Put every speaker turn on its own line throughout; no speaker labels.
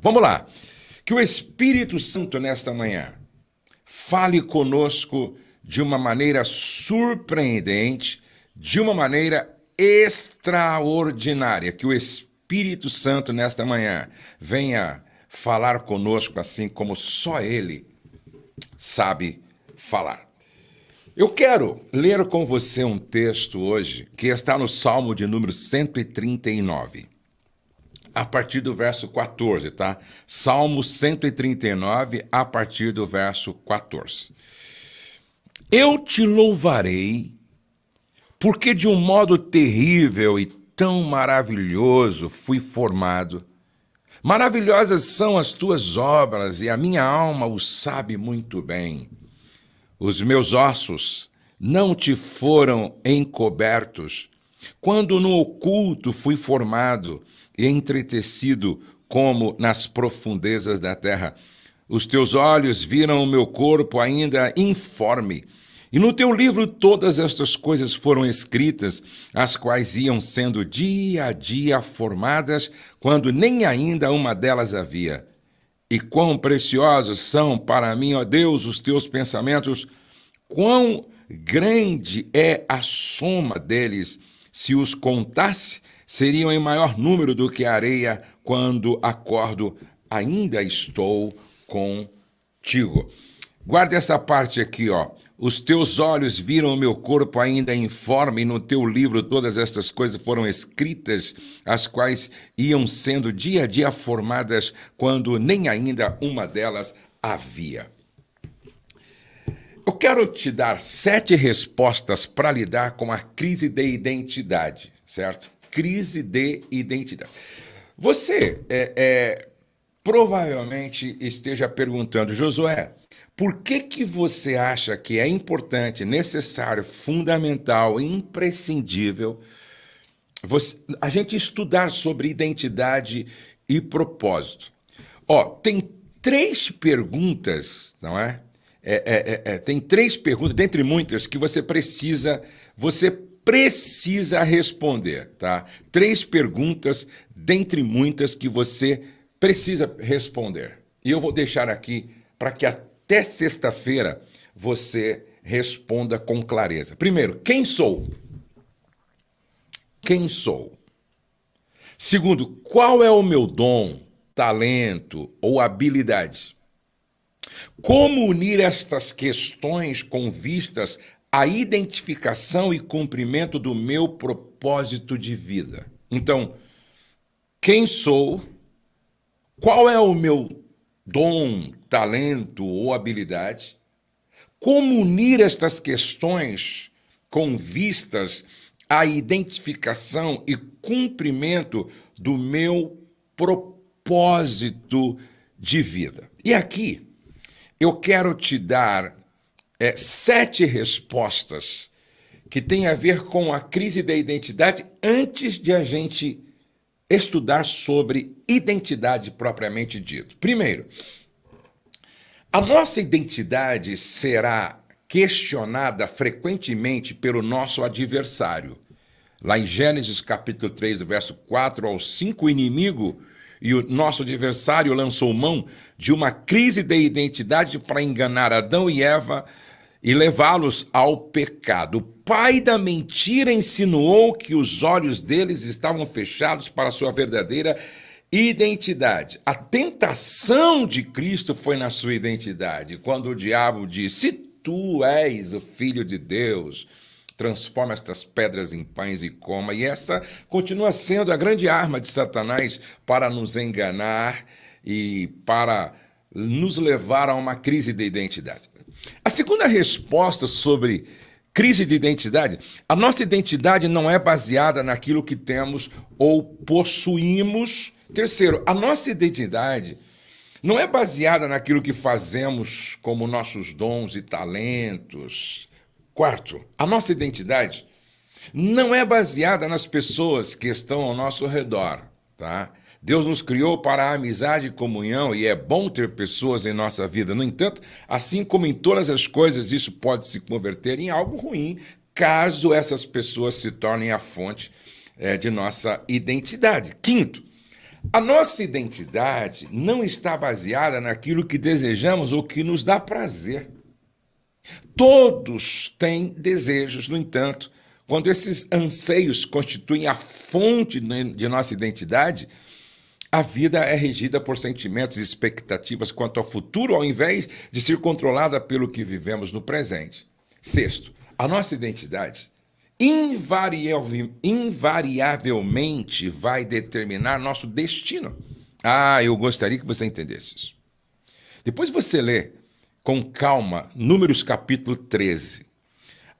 Vamos lá. Que o Espírito Santo, nesta manhã, fale conosco de uma maneira surpreendente, de uma maneira extraordinária. Que o Espírito Santo, nesta manhã, venha falar conosco assim como só Ele sabe falar. Eu quero ler com você um texto hoje que está no Salmo de número 139 a partir do verso 14, tá? Salmo 139, a partir do verso 14. Eu te louvarei, porque de um modo terrível e tão maravilhoso fui formado. Maravilhosas são as tuas obras e a minha alma o sabe muito bem. Os meus ossos não te foram encobertos, quando no oculto fui formado entretecido como nas profundezas da terra. Os teus olhos viram o meu corpo ainda informe. E no teu livro todas estas coisas foram escritas, as quais iam sendo dia a dia formadas, quando nem ainda uma delas havia. E quão preciosos são para mim, ó Deus, os teus pensamentos, quão grande é a soma deles. Se os contasse, seriam em maior número do que a areia quando acordo, ainda estou contigo. Guarda essa parte aqui, ó. Os teus olhos viram o meu corpo ainda informe, no teu livro todas estas coisas foram escritas, as quais iam sendo dia a dia formadas, quando nem ainda uma delas havia. Eu quero te dar sete respostas para lidar com a crise de identidade, certo? crise de identidade. Você é, é, provavelmente esteja perguntando, Josué, por que, que você acha que é importante, necessário, fundamental, imprescindível você, a gente estudar sobre identidade e propósito? Ó, tem três perguntas, não é? É, é, é, é tem três perguntas, dentre muitas, que você precisa, você precisa responder, tá? Três perguntas, dentre muitas, que você precisa responder. E eu vou deixar aqui para que até sexta-feira você responda com clareza. Primeiro, quem sou? Quem sou? Segundo, qual é o meu dom, talento ou habilidade? Como unir estas questões com vistas a identificação e cumprimento do meu propósito de vida. Então, quem sou? Qual é o meu dom, talento ou habilidade? Como unir estas questões com vistas à identificação e cumprimento do meu propósito de vida? E aqui eu quero te dar é, sete respostas que têm a ver com a crise da identidade antes de a gente estudar sobre identidade propriamente dito. Primeiro, a nossa identidade será questionada frequentemente pelo nosso adversário. Lá em Gênesis capítulo 3, verso 4 ao 5, o inimigo e o nosso adversário lançou mão de uma crise de identidade para enganar Adão e Eva e levá-los ao pecado. O pai da mentira insinuou que os olhos deles estavam fechados para a sua verdadeira identidade. A tentação de Cristo foi na sua identidade, quando o diabo disse: Se tu és o filho de Deus, transforma estas pedras em pães e coma. E essa continua sendo a grande arma de Satanás para nos enganar e para nos levar a uma crise de identidade. A segunda resposta sobre crise de identidade, a nossa identidade não é baseada naquilo que temos ou possuímos. Terceiro, a nossa identidade não é baseada naquilo que fazemos como nossos dons e talentos. Quarto, a nossa identidade não é baseada nas pessoas que estão ao nosso redor, tá? Deus nos criou para a amizade e comunhão e é bom ter pessoas em nossa vida. No entanto, assim como em todas as coisas, isso pode se converter em algo ruim caso essas pessoas se tornem a fonte é, de nossa identidade. Quinto, a nossa identidade não está baseada naquilo que desejamos ou que nos dá prazer. Todos têm desejos, no entanto, quando esses anseios constituem a fonte de nossa identidade, a vida é regida por sentimentos e expectativas quanto ao futuro, ao invés de ser controlada pelo que vivemos no presente. Sexto, a nossa identidade invariavelmente vai determinar nosso destino. Ah, eu gostaria que você entendesse isso. Depois você lê com calma Números capítulo 13.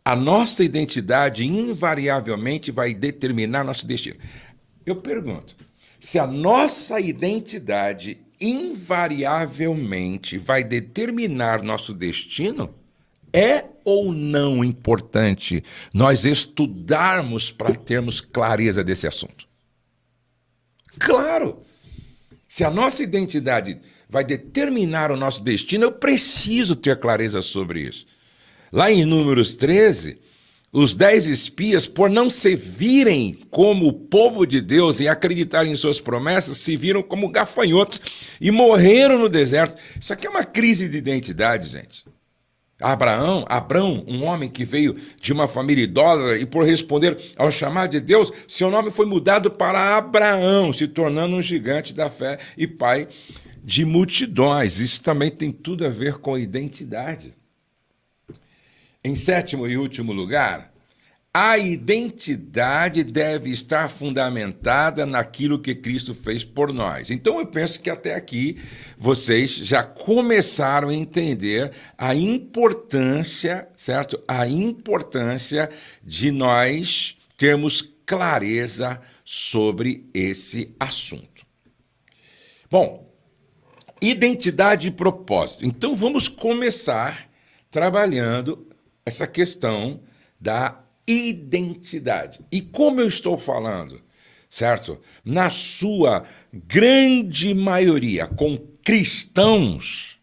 A nossa identidade invariavelmente vai determinar nosso destino. Eu pergunto, se a nossa identidade invariavelmente vai determinar nosso destino, é ou não importante nós estudarmos para termos clareza desse assunto? Claro! Se a nossa identidade vai determinar o nosso destino, eu preciso ter clareza sobre isso. Lá em Números 13, os dez espias, por não se virem como o povo de Deus e acreditarem em suas promessas, se viram como gafanhotos e morreram no deserto. Isso aqui é uma crise de identidade, gente. Abraão, Abraão, um homem que veio de uma família idólatra e por responder ao chamado de Deus, seu nome foi mudado para Abraão, se tornando um gigante da fé e pai de multidões. Isso também tem tudo a ver com identidade. Em sétimo e último lugar, a identidade deve estar fundamentada naquilo que Cristo fez por nós. Então eu penso que até aqui vocês já começaram a entender a importância, certo? A importância de nós termos clareza sobre esse assunto. Bom, identidade e propósito. Então vamos começar trabalhando essa questão da identidade. E como eu estou falando, certo? Na sua grande maioria, com cristãos,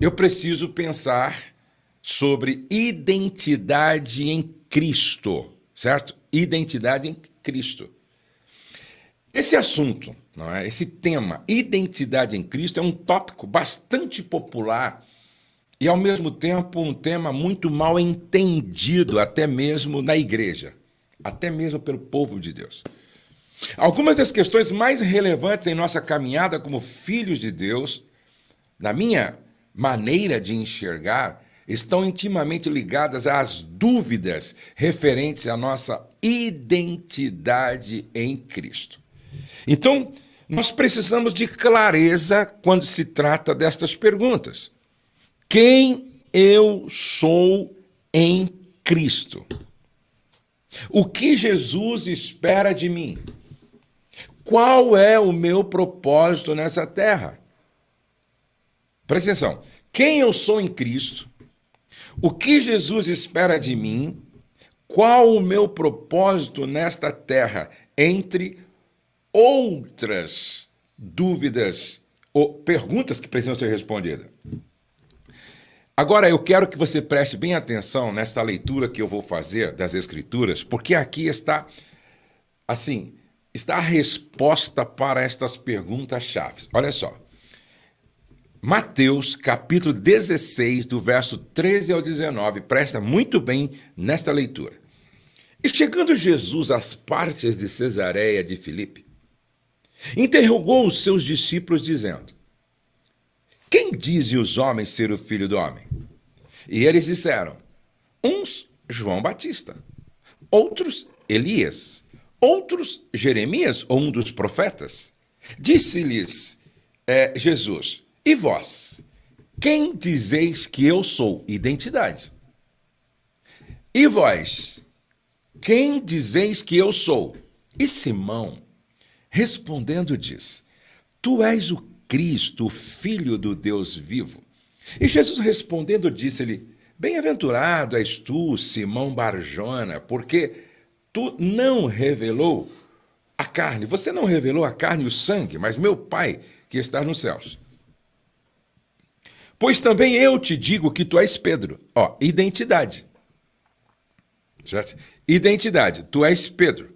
eu preciso pensar sobre identidade em Cristo, certo? Identidade em Cristo. Esse assunto, não é? esse tema, identidade em Cristo, é um tópico bastante popular e, ao mesmo tempo, um tema muito mal entendido, até mesmo na igreja, até mesmo pelo povo de Deus. Algumas das questões mais relevantes em nossa caminhada como filhos de Deus, na minha maneira de enxergar, estão intimamente ligadas às dúvidas referentes à nossa identidade em Cristo. Então, nós precisamos de clareza quando se trata destas perguntas quem eu sou em Cristo. O que Jesus espera de mim? Qual é o meu propósito nessa terra? Presta atenção. Quem eu sou em Cristo? O que Jesus espera de mim? Qual o meu propósito nesta terra? Entre outras dúvidas ou perguntas que precisam ser respondidas. Agora eu quero que você preste bem atenção nessa leitura que eu vou fazer das escrituras, porque aqui está assim, está a resposta para estas perguntas chaves. Olha só. Mateus, capítulo 16, do verso 13 ao 19, presta muito bem nesta leitura. E chegando Jesus às partes de Cesareia de Filipe, interrogou os seus discípulos dizendo: quem diz os homens ser o filho do homem? E eles disseram: uns João Batista, outros Elias, outros Jeremias ou um dos profetas. Disse-lhes é, Jesus: E vós, quem dizeis que eu sou? Identidade. E vós, quem dizeis que eu sou? E Simão, respondendo, diz: Tu és o Cristo, o Filho do Deus vivo. E Jesus respondendo disse-lhe: Bem-aventurado és tu, Simão Barjona, porque tu não revelou a carne, você não revelou a carne e o sangue, mas meu Pai que está nos céus. Pois também eu te digo que tu és Pedro. Ó, identidade. Certo? Identidade. Tu és Pedro.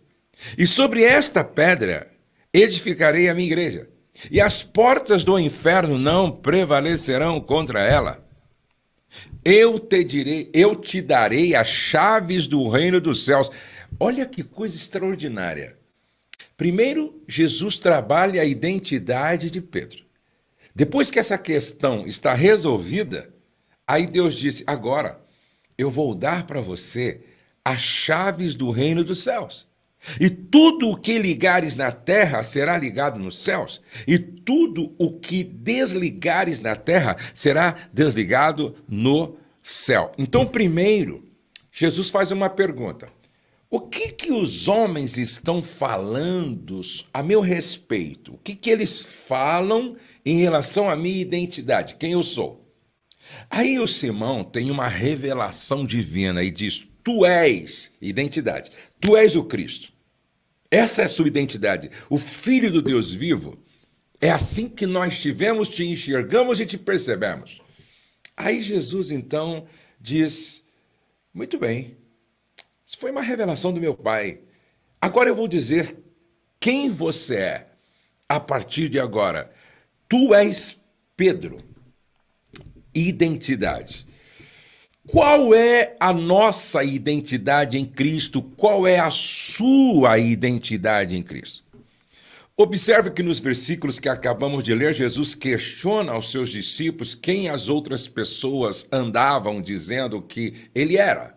E sobre esta pedra edificarei a minha igreja e as portas do inferno não prevalecerão contra ela. Eu te direi, eu te darei as chaves do reino dos céus. Olha que coisa extraordinária. Primeiro, Jesus trabalha a identidade de Pedro. Depois que essa questão está resolvida, aí Deus disse: "Agora eu vou dar para você as chaves do reino dos céus". E tudo o que ligares na terra será ligado nos céus, e tudo o que desligares na terra será desligado no céu. Então, primeiro, Jesus faz uma pergunta: O que que os homens estão falando a meu respeito? O que que eles falam em relação à minha identidade, quem eu sou? Aí o Simão tem uma revelação divina e diz: Tu és identidade, tu és o Cristo. Essa é a sua identidade. O Filho do Deus vivo é assim que nós tivemos, te enxergamos e te percebemos. Aí Jesus então diz: Muito bem, isso foi uma revelação do meu Pai. Agora eu vou dizer quem você é a partir de agora. Tu és Pedro. Identidade. Qual é a nossa identidade em Cristo? Qual é a sua identidade em Cristo? Observe que nos versículos que acabamos de ler, Jesus questiona aos seus discípulos quem as outras pessoas andavam dizendo que ele era.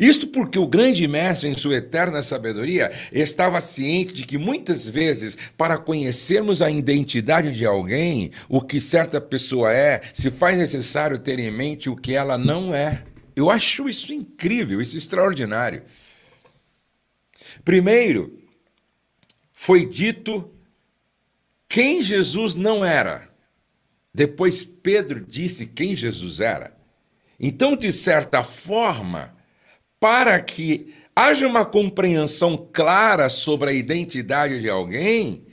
Isto porque o grande mestre, em sua eterna sabedoria, estava ciente de que muitas vezes, para conhecermos a identidade de alguém, o que certa pessoa é, se faz necessário ter em mente o que ela não é. Eu acho isso incrível, isso extraordinário. Primeiro, foi dito quem Jesus não era. Depois Pedro disse quem Jesus era. Então, de certa forma, para que haja uma compreensão clara sobre a identidade de alguém,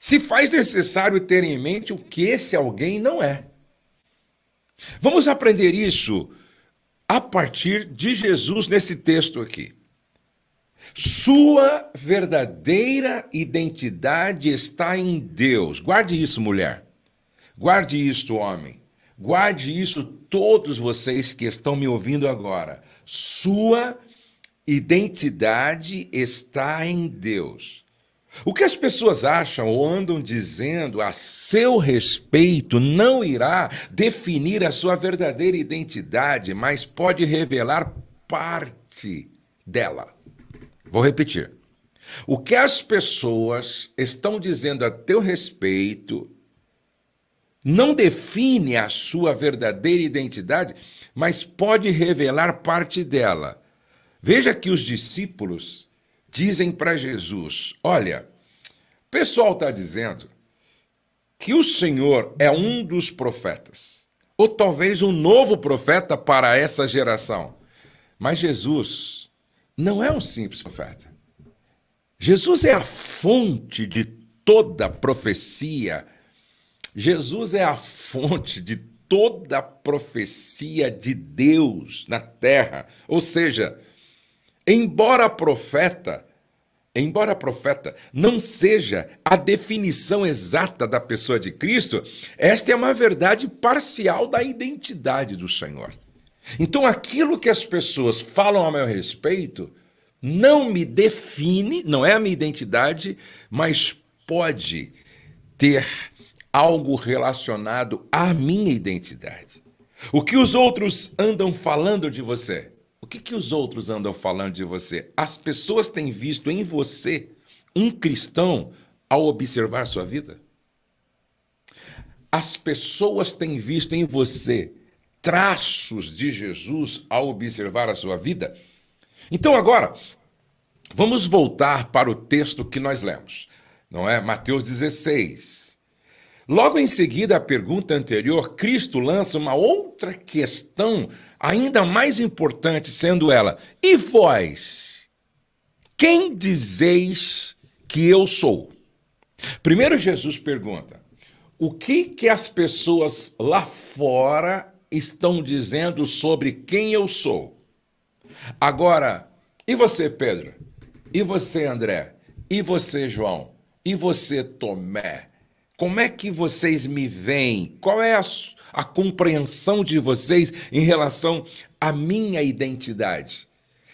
se faz necessário ter em mente o que esse alguém não é. Vamos aprender isso a partir de Jesus nesse texto aqui. Sua verdadeira identidade está em Deus. Guarde isso, mulher. Guarde isso, homem. Guarde isso, todos vocês que estão me ouvindo agora. Sua identidade está em Deus. O que as pessoas acham ou andam dizendo a seu respeito não irá definir a sua verdadeira identidade, mas pode revelar parte dela. Vou repetir. O que as pessoas estão dizendo a teu respeito não define a sua verdadeira identidade, mas pode revelar parte dela. Veja que os discípulos dizem para Jesus: Olha, o pessoal está dizendo que o Senhor é um dos profetas, ou talvez um novo profeta para essa geração. Mas Jesus não é um simples profeta. Jesus é a fonte de toda profecia Jesus é a fonte de toda a profecia de Deus na terra. Ou seja, embora profeta, embora profeta não seja a definição exata da pessoa de Cristo, esta é uma verdade parcial da identidade do Senhor. Então, aquilo que as pessoas falam a meu respeito não me define, não é a minha identidade, mas pode ter algo relacionado à minha identidade. O que os outros andam falando de você? O que, que os outros andam falando de você? As pessoas têm visto em você um cristão ao observar sua vida? As pessoas têm visto em você traços de Jesus ao observar a sua vida? Então agora, vamos voltar para o texto que nós lemos, não é? Mateus 16, Logo em seguida à pergunta anterior, Cristo lança uma outra questão ainda mais importante, sendo ela: E vós? Quem dizeis que eu sou? Primeiro, Jesus pergunta: O que, que as pessoas lá fora estão dizendo sobre quem eu sou? Agora, e você, Pedro? E você, André? E você, João? E você, Tomé? Como é que vocês me veem? Qual é a, a compreensão de vocês em relação à minha identidade?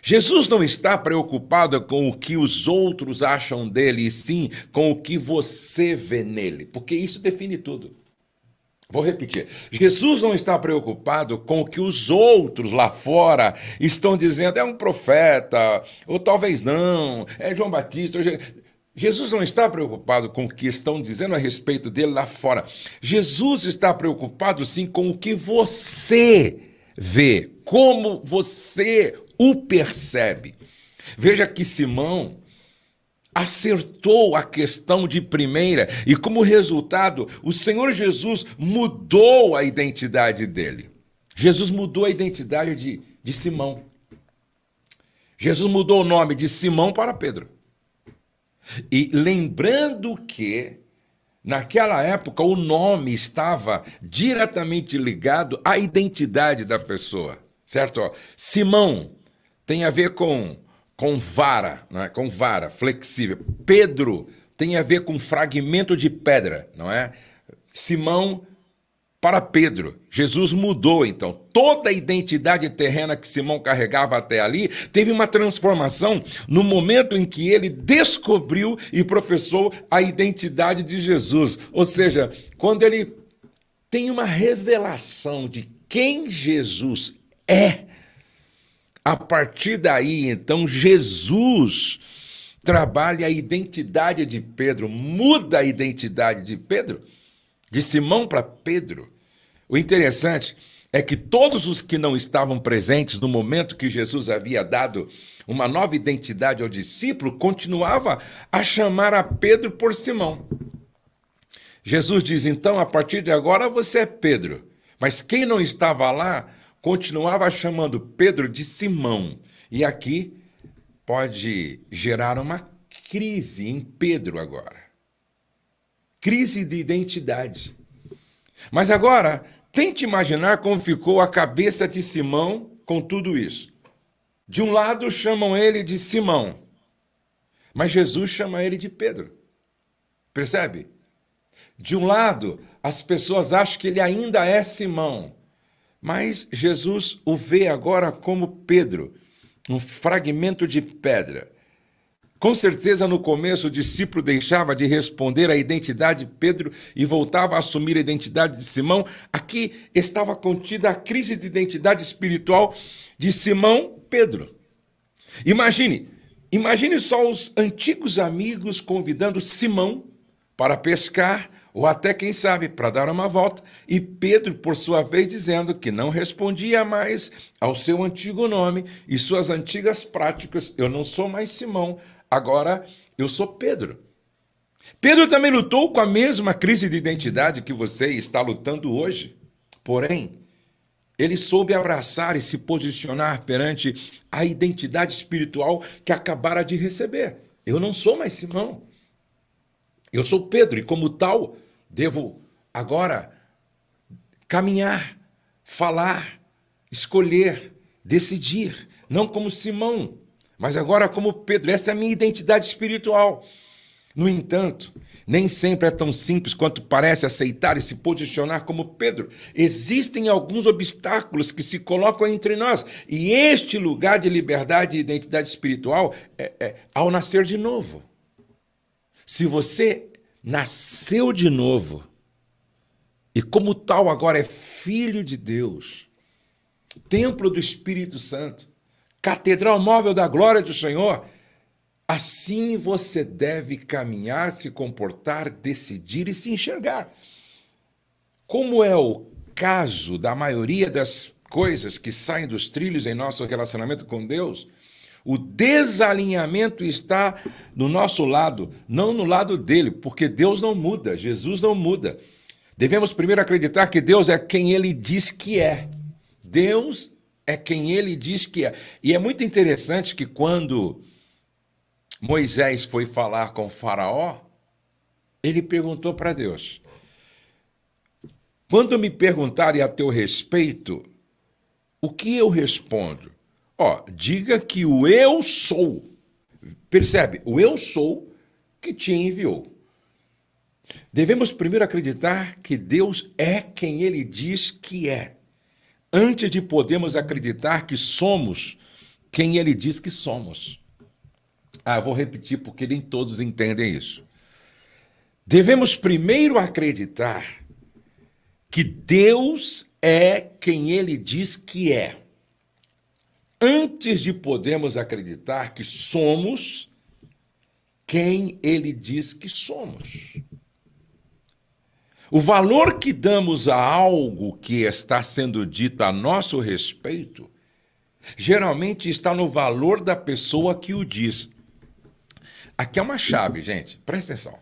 Jesus não está preocupado com o que os outros acham dele, e sim com o que você vê nele, porque isso define tudo. Vou repetir. Jesus não está preocupado com o que os outros lá fora estão dizendo. É um profeta, ou talvez não, é João Batista. Ou... Jesus não está preocupado com o que estão dizendo a respeito dele lá fora. Jesus está preocupado sim com o que você vê, como você o percebe. Veja que Simão acertou a questão de primeira e, como resultado, o Senhor Jesus mudou a identidade dele. Jesus mudou a identidade de, de Simão. Jesus mudou o nome de Simão para Pedro. E lembrando que, naquela época, o nome estava diretamente ligado à identidade da pessoa, certo? Simão tem a ver com, com vara, é? com vara, flexível. Pedro tem a ver com fragmento de pedra, não é? Simão para Pedro. Jesus mudou então. Toda a identidade terrena que Simão carregava até ali teve uma transformação no momento em que ele descobriu e professou a identidade de Jesus. Ou seja, quando ele tem uma revelação de quem Jesus é, a partir daí então Jesus trabalha a identidade de Pedro, muda a identidade de Pedro, de Simão para Pedro. O interessante é que todos os que não estavam presentes no momento que Jesus havia dado uma nova identidade ao discípulo continuava a chamar a Pedro por Simão. Jesus diz então: a partir de agora você é Pedro. Mas quem não estava lá continuava chamando Pedro de Simão. E aqui pode gerar uma crise em Pedro agora crise de identidade. Mas agora, tente imaginar como ficou a cabeça de Simão com tudo isso. De um lado chamam ele de Simão, mas Jesus chama ele de Pedro. Percebe? De um lado, as pessoas acham que ele ainda é Simão, mas Jesus o vê agora como Pedro, um fragmento de pedra. Com certeza, no começo, o discípulo deixava de responder à identidade de Pedro e voltava a assumir a identidade de Simão. Aqui estava contida a crise de identidade espiritual de Simão Pedro. Imagine, imagine só os antigos amigos convidando Simão para pescar ou até, quem sabe, para dar uma volta, e Pedro, por sua vez, dizendo que não respondia mais ao seu antigo nome e suas antigas práticas: Eu não sou mais Simão, Agora, eu sou Pedro. Pedro também lutou com a mesma crise de identidade que você está lutando hoje. Porém, ele soube abraçar e se posicionar perante a identidade espiritual que acabara de receber. Eu não sou mais Simão. Eu sou Pedro e, como tal, devo agora caminhar, falar, escolher, decidir, não como Simão, mas agora, como Pedro, essa é a minha identidade espiritual. No entanto, nem sempre é tão simples quanto parece aceitar e se posicionar como Pedro. Existem alguns obstáculos que se colocam entre nós. E este lugar de liberdade e identidade espiritual é, é ao nascer de novo. Se você nasceu de novo e, como tal, agora é filho de Deus, templo do Espírito Santo, Catedral móvel da glória do Senhor. Assim você deve caminhar, se comportar, decidir e se enxergar. Como é o caso da maioria das coisas que saem dos trilhos em nosso relacionamento com Deus, o desalinhamento está no nosso lado, não no lado dele, porque Deus não muda, Jesus não muda. Devemos primeiro acreditar que Deus é quem ele diz que é. Deus é quem ele diz que é. E é muito interessante que quando Moisés foi falar com Faraó, ele perguntou para Deus: Quando me perguntarem a teu respeito, o que eu respondo? Ó, diga que o eu sou. Percebe? O eu sou que te enviou. Devemos primeiro acreditar que Deus é quem ele diz que é antes de podermos acreditar que somos quem ele diz que somos. Ah, vou repetir porque nem todos entendem isso. Devemos primeiro acreditar que Deus é quem ele diz que é. Antes de podermos acreditar que somos quem ele diz que somos. O valor que damos a algo que está sendo dito a nosso respeito geralmente está no valor da pessoa que o diz. Aqui é uma chave, gente, presta atenção.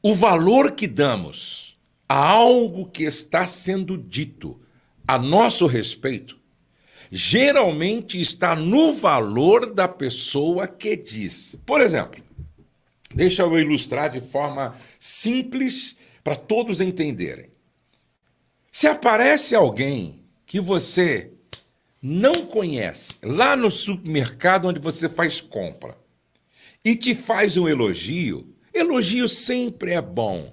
O valor que damos a algo que está sendo dito a nosso respeito geralmente está no valor da pessoa que diz. Por exemplo, Deixa eu ilustrar de forma simples para todos entenderem. Se aparece alguém que você não conhece lá no supermercado onde você faz compra e te faz um elogio, elogio sempre é bom,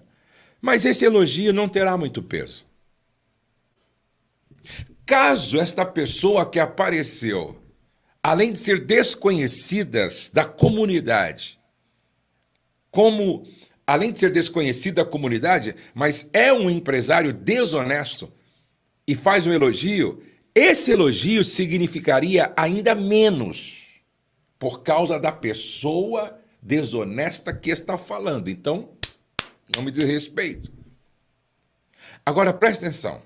mas esse elogio não terá muito peso. Caso esta pessoa que apareceu, além de ser desconhecidas da comunidade, como, além de ser desconhecido da comunidade, mas é um empresário desonesto e faz um elogio, esse elogio significaria ainda menos por causa da pessoa desonesta que está falando. Então, não me desrespeito. Agora preste atenção.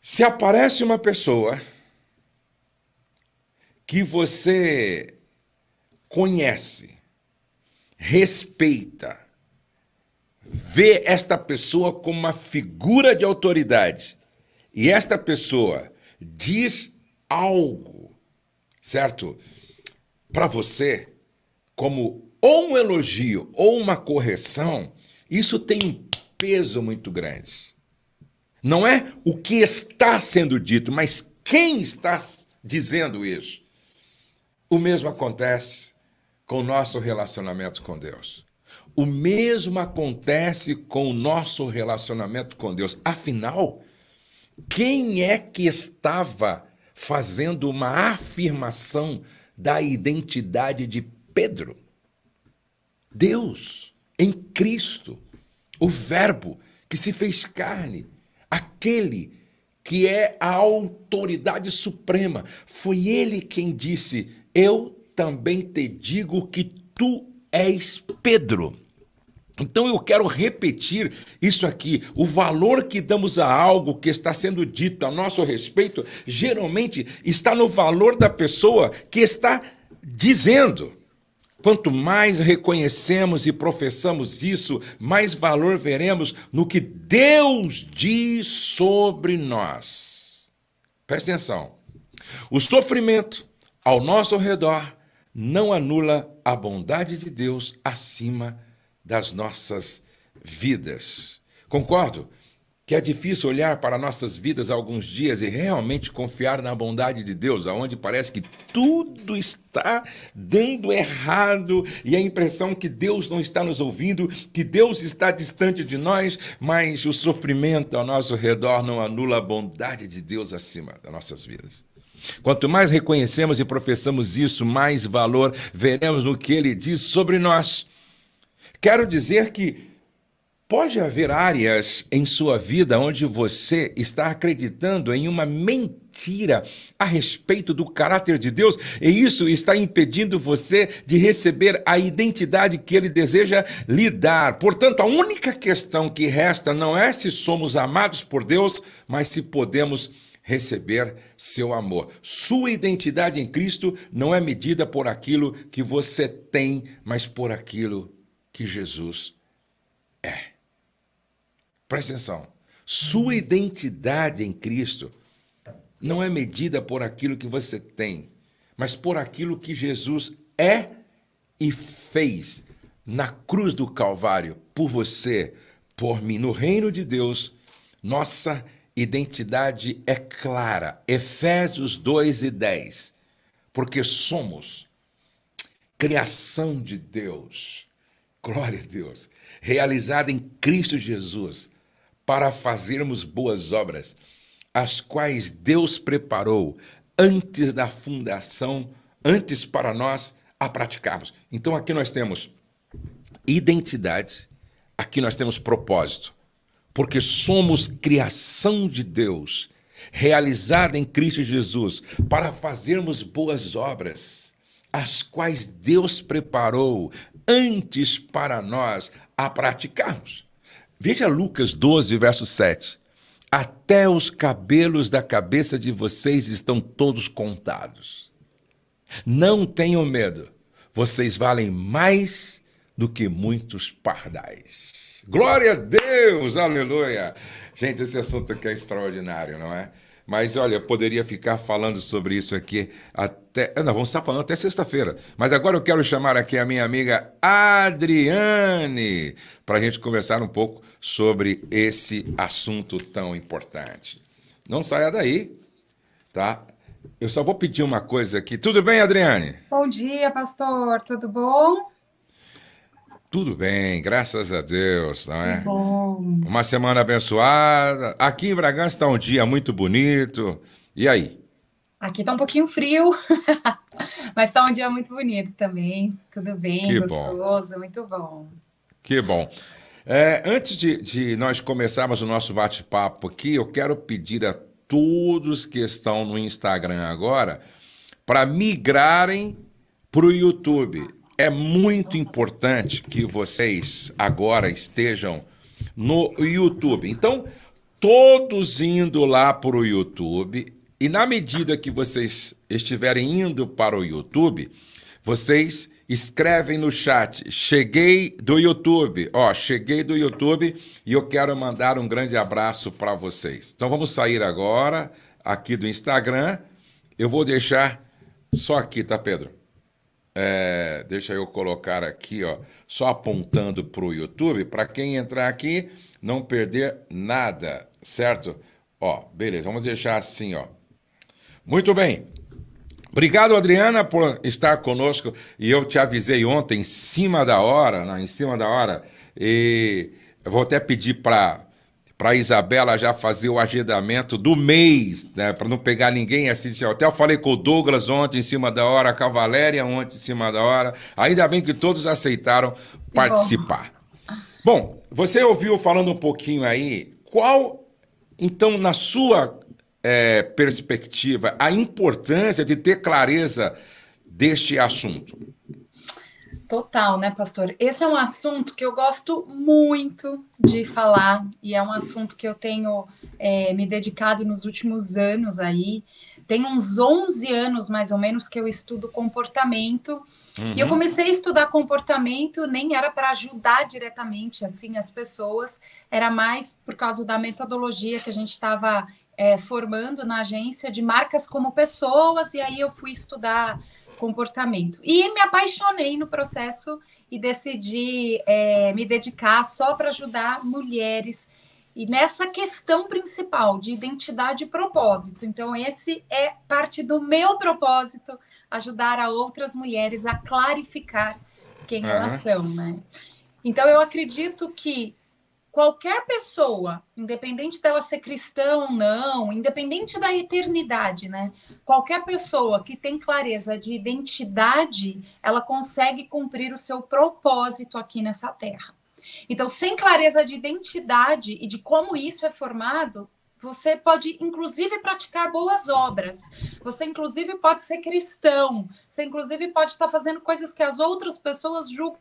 Se aparece uma pessoa que você conhece, respeita, vê esta pessoa como uma figura de autoridade e esta pessoa diz algo, certo? Para você, como ou um elogio ou uma correção, isso tem um peso muito grande. Não é o que está sendo dito, mas quem está dizendo isso. O mesmo acontece com o nosso relacionamento com Deus. O mesmo acontece com o nosso relacionamento com Deus. Afinal, quem é que estava fazendo uma afirmação da identidade de Pedro? Deus, em Cristo, o Verbo que se fez carne, aquele que é a autoridade suprema. Foi ele quem disse: Eu também te digo que tu és Pedro. Então eu quero repetir isso aqui. O valor que damos a algo que está sendo dito a nosso respeito, geralmente está no valor da pessoa que está dizendo. Quanto mais reconhecemos e professamos isso, mais valor veremos no que Deus diz sobre nós. Presta atenção. O sofrimento ao nosso redor não anula a bondade de Deus acima das nossas vidas. Concordo que é difícil olhar para nossas vidas alguns dias e realmente confiar na bondade de Deus, aonde parece que tudo está dando errado e a impressão que Deus não está nos ouvindo, que Deus está distante de nós, mas o sofrimento ao nosso redor não anula a bondade de Deus acima das nossas vidas. Quanto mais reconhecemos e professamos isso, mais valor veremos no que ele diz sobre nós. Quero dizer que pode haver áreas em sua vida onde você está acreditando em uma mentira a respeito do caráter de Deus, e isso está impedindo você de receber a identidade que ele deseja lhe dar. Portanto, a única questão que resta não é se somos amados por Deus, mas se podemos receber seu amor. Sua identidade em Cristo não é medida por aquilo que você tem, mas por aquilo que Jesus é. Presta atenção. Sua identidade em Cristo não é medida por aquilo que você tem, mas por aquilo que Jesus é e fez na cruz do Calvário por você, por mim. No reino de Deus, nossa identidade é clara. Efésios 2 e 10. Porque somos criação de Deus. Glória a Deus. Realizada em Cristo Jesus para fazermos boas obras, as quais Deus preparou antes da fundação, antes para nós a praticarmos. Então aqui nós temos identidade, aqui nós temos propósito porque somos criação de Deus, realizada em Cristo Jesus, para fazermos boas obras, as quais Deus preparou antes para nós a praticarmos. Veja Lucas 12, verso 7. Até os cabelos da cabeça de vocês estão todos contados. Não tenham medo, vocês valem mais do que muitos pardais. Glória a Deus, aleluia! Gente, esse assunto aqui é extraordinário, não é? Mas olha, eu poderia ficar falando sobre isso aqui até. Ah, não, vamos estar falando até sexta-feira. Mas agora eu quero chamar aqui a minha amiga Adriane para a gente conversar um pouco sobre esse assunto tão importante. Não saia daí, tá? Eu só vou pedir uma coisa aqui. Tudo bem, Adriane?
Bom dia, pastor. Tudo bom?
Tudo bem, graças a Deus, não é? Bom. Uma semana abençoada. Aqui em Bragança está um dia muito bonito. E aí?
Aqui está um pouquinho frio, mas está um dia muito bonito também. Tudo bem, que gostoso, bom. muito bom.
Que bom. É, antes de, de nós começarmos o nosso bate-papo aqui, eu quero pedir a todos que estão no Instagram agora para migrarem para o YouTube. É muito importante que vocês agora estejam no YouTube. Então, todos indo lá para o YouTube, e na medida que vocês estiverem indo para o YouTube, vocês escrevem no chat: cheguei do YouTube. Ó, cheguei do YouTube e eu quero mandar um grande abraço para vocês. Então vamos sair agora aqui do Instagram. Eu vou deixar só aqui, tá, Pedro? É, deixa eu colocar aqui, ó, só apontando para o YouTube, para quem entrar aqui não perder nada, certo? Ó, beleza, vamos deixar assim, ó. Muito bem. Obrigado, Adriana, por estar conosco. E eu te avisei ontem, em cima da hora, né? em cima da hora, e vou até pedir para para Isabela já fazer o agendamento do mês, né, para não pegar ninguém assim, assim. Até eu falei com o Douglas ontem em cima da hora, com a Valéria ontem em cima da hora. Ainda bem que todos aceitaram participar. Bom, você ouviu falando um pouquinho aí, qual, então, na sua é, perspectiva, a importância de ter clareza deste assunto?
Total, né, pastor? Esse é um assunto que eu gosto muito de falar e é um assunto que eu tenho é, me dedicado nos últimos anos aí. Tem uns 11 anos, mais ou menos, que eu estudo comportamento.
Uhum. E eu uhum. comecei
a estudar comportamento, nem era para ajudar diretamente, assim, as pessoas. Era mais por causa da metodologia que a gente estava é, formando na agência de marcas como pessoas. E aí eu fui estudar comportamento. E me apaixonei no processo e decidi é, me dedicar só para ajudar mulheres e nessa questão principal de identidade e propósito. Então, esse é parte do meu propósito, ajudar a outras mulheres a clarificar quem uhum. elas são, né? Então, eu acredito que qualquer pessoa, independente dela ser cristã ou não, independente da eternidade, né? Qualquer pessoa que tem clareza de identidade, ela consegue cumprir o seu propósito aqui nessa terra. Então, sem clareza de identidade e de como isso é formado, você pode, inclusive, praticar boas obras. Você, inclusive, pode ser cristão. Você, inclusive, pode estar fazendo coisas que as outras pessoas julgam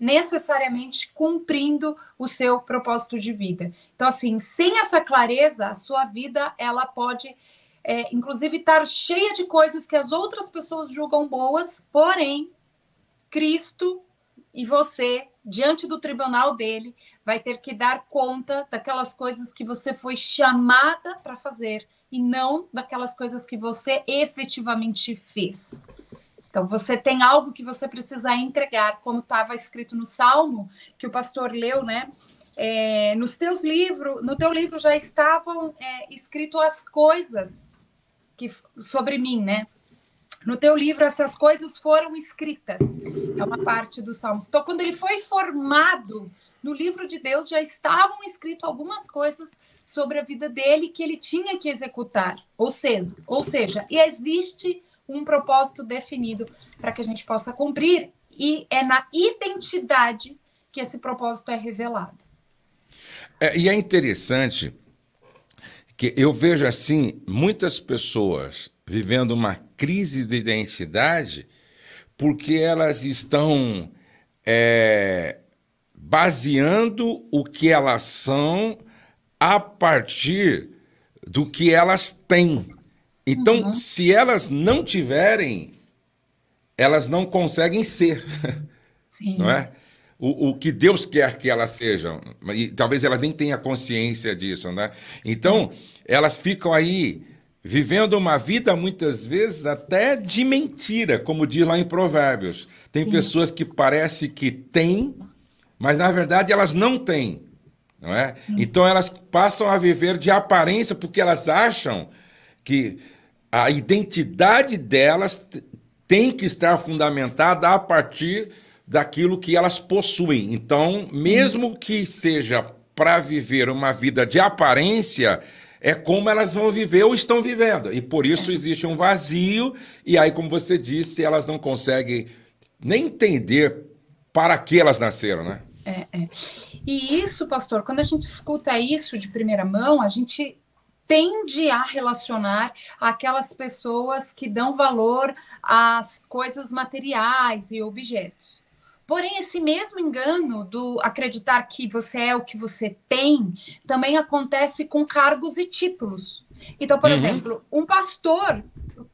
necessariamente cumprindo o seu propósito de vida. Então, assim, sem essa clareza, a sua vida ela pode, é, inclusive, estar cheia de coisas que as outras pessoas julgam boas, porém, Cristo e você, diante do tribunal dele, vai ter que dar conta daquelas coisas que você foi chamada para fazer e não daquelas coisas que você efetivamente fez. Então você tem algo que você precisa entregar, como estava escrito no Salmo que o pastor leu, né? É, nos teus livros, no teu livro já estavam é, escrito as coisas que sobre mim, né? No teu livro essas coisas foram escritas. É uma parte do Salmo. Então quando ele foi formado no livro de Deus já estavam escritas algumas coisas sobre a vida dele que ele tinha que executar. Ou seja, ou seja, existe um propósito definido para que a gente possa cumprir, e é na identidade que esse propósito é revelado.
É, e é interessante que eu vejo assim muitas pessoas vivendo uma crise de identidade porque elas estão é, baseando o que elas são a partir do que elas têm. Então, uhum. se elas não tiverem, elas não conseguem ser. Sim. Não é? O, o, que Deus quer que elas sejam. E talvez ela nem tenha consciência disso, né? Então, uhum. elas ficam aí vivendo uma vida muitas vezes até de mentira, como diz lá em Provérbios. Tem Sim. pessoas que parece que têm, mas na verdade elas não têm, não é? Uhum. Então elas passam a viver de aparência porque elas acham que a identidade delas tem que estar fundamentada a partir daquilo que elas possuem. Então, mesmo que seja para viver uma vida de aparência, é como elas vão viver ou estão vivendo. E por isso existe um vazio, e aí, como você disse, elas não conseguem nem entender para que elas nasceram, né?
É, é. E isso, pastor, quando a gente escuta isso de primeira mão, a gente tende a relacionar aquelas pessoas que dão valor às coisas materiais e objetos. Porém, esse mesmo engano do acreditar que você é o que você tem também acontece com cargos e títulos. Então, por uhum. exemplo, um pastor,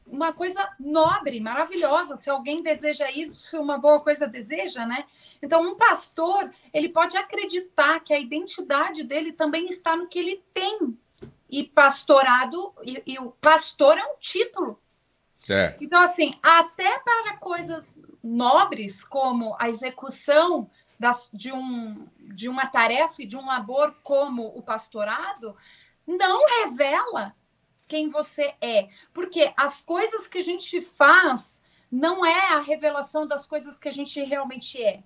uma coisa nobre, maravilhosa, se alguém deseja isso, uma boa coisa deseja, né? Então, um pastor, ele pode acreditar que a identidade dele também está no que ele tem e pastorado, e, e o pastor é um título. É. Então, assim, até para coisas nobres, como a execução das, de, um, de uma tarefa e de um labor como o pastorado, não revela quem você é. Porque as coisas que a gente faz não é a revelação das coisas que a gente realmente é.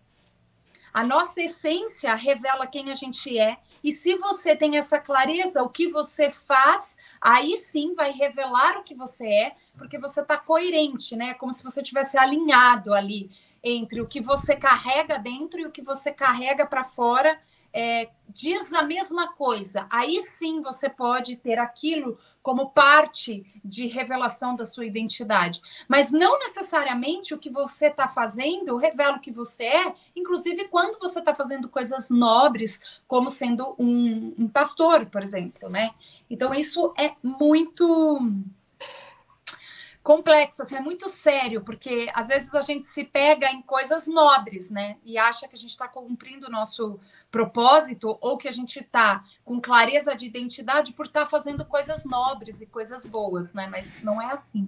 A nossa essência revela quem a gente é. E se você tem essa clareza, o que você faz, aí sim vai revelar o que você é, porque você está coerente, né? Como se você tivesse alinhado ali entre o que você carrega dentro e o que você carrega para fora. É, diz a mesma coisa. Aí sim você pode ter aquilo como parte de revelação da sua identidade. Mas não necessariamente o que você está fazendo revela o que você é, inclusive quando você está fazendo coisas nobres, como sendo um, um pastor, por exemplo, né? Então isso é muito complexo, assim, é muito sério, porque às vezes a gente se pega em coisas nobres, né? E acha que a gente está cumprindo o nosso propósito ou que a gente está com clareza de identidade por estar tá fazendo coisas nobres e coisas boas, né? Mas não é assim.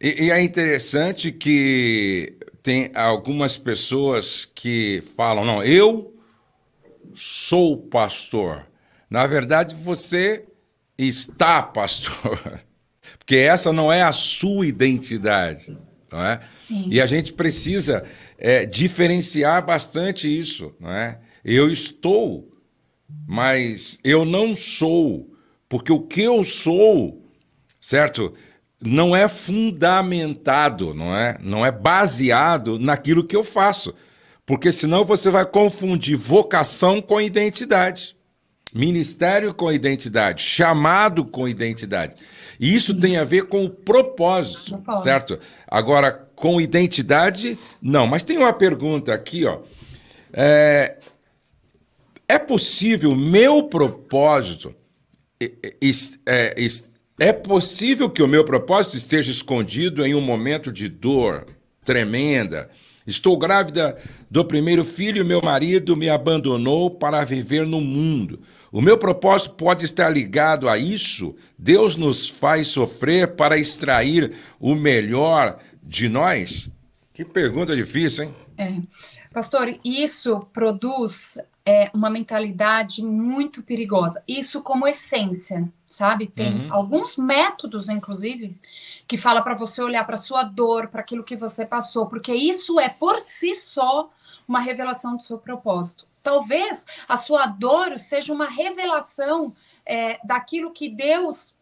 E, e é interessante que tem algumas pessoas que falam, não, eu sou pastor. Na verdade, você está pastor. Porque essa não é a sua identidade. Não é? E a gente precisa é, diferenciar bastante isso. Não é? Eu estou, mas eu não sou. Porque o que eu sou, certo? Não é fundamentado, não é? Não é baseado naquilo que eu faço. Porque senão você vai confundir vocação com identidade. Ministério com identidade, chamado com identidade. E isso tem a ver com o propósito, certo? Agora, com identidade, não. Mas tem uma pergunta aqui, ó. É, é possível meu propósito. É, é, é possível que o meu propósito esteja escondido em um momento de dor tremenda. Estou grávida do primeiro filho, e meu marido me abandonou para viver no mundo. O meu propósito pode estar ligado a isso. Deus nos faz sofrer para extrair o melhor de nós. Que pergunta difícil, hein?
É. Pastor, isso produz é, uma mentalidade muito perigosa. Isso como essência, sabe? Tem uhum. alguns métodos, inclusive, que fala para você olhar para sua dor, para aquilo que você passou, porque isso é por si só uma revelação do seu propósito. Talvez a sua dor seja uma revelação é, daquilo que Deus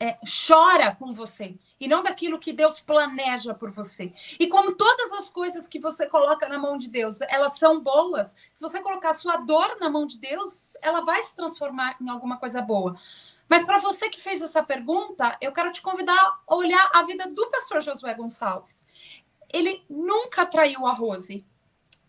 é, chora com você e não daquilo que Deus planeja por você. E como todas as coisas que você coloca na mão de Deus, elas são boas, se você colocar sua dor na mão de Deus, ela vai se transformar em alguma coisa boa. Mas para você que fez essa pergunta, eu quero te convidar a olhar a vida do pastor Josué Gonçalves. Ele nunca traiu a Rose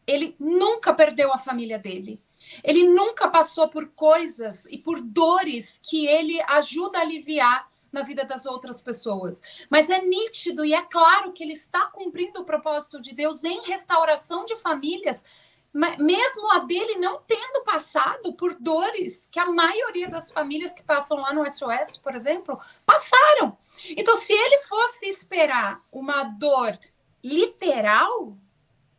ele nunca perdeu a família dele. Ele nunca passou por coisas e por dores que ele ajuda a aliviar na vida das outras pessoas. Mas é nítido e é claro que ele está cumprindo o propósito de Deus em restauração de famílias, mesmo a dele não tendo passado por dores que a maioria das famílias que passam lá no SOS, por exemplo, passaram. Então, se ele fosse esperar uma dor literal,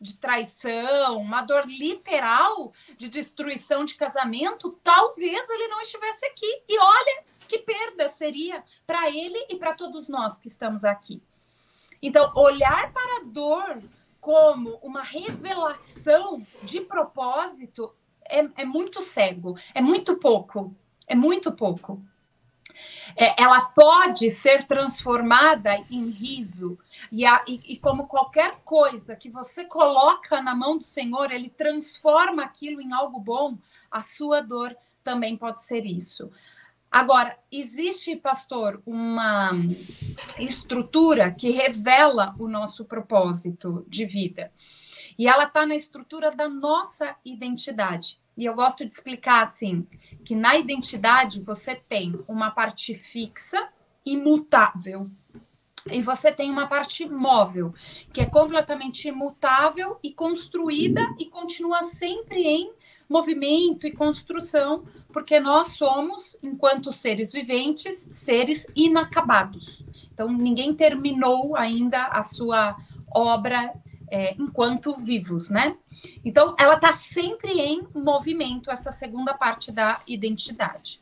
de traição, uma dor literal de destruição de casamento, talvez ele não estivesse aqui. E olha que perda seria para ele e para todos nós que estamos aqui. Então, olhar para a dor como uma revelação de propósito é, é muito cego, é muito pouco, é muito pouco. É, ela pode ser transformada em riso. E, a, e, e, como qualquer coisa que você coloca na mão do Senhor, ele transforma aquilo em algo bom, a sua dor também pode ser isso. Agora, existe, pastor, uma estrutura que revela o nosso propósito de vida. E ela está na estrutura da nossa identidade. E eu gosto de explicar assim: que na identidade você tem uma parte fixa e mutável. E você tem uma parte móvel, que é completamente imutável e construída e continua sempre em movimento e construção, porque nós somos, enquanto seres viventes, seres inacabados. Então, ninguém terminou ainda a sua obra é, enquanto vivos, né? Então, ela está sempre em movimento, essa segunda parte da identidade.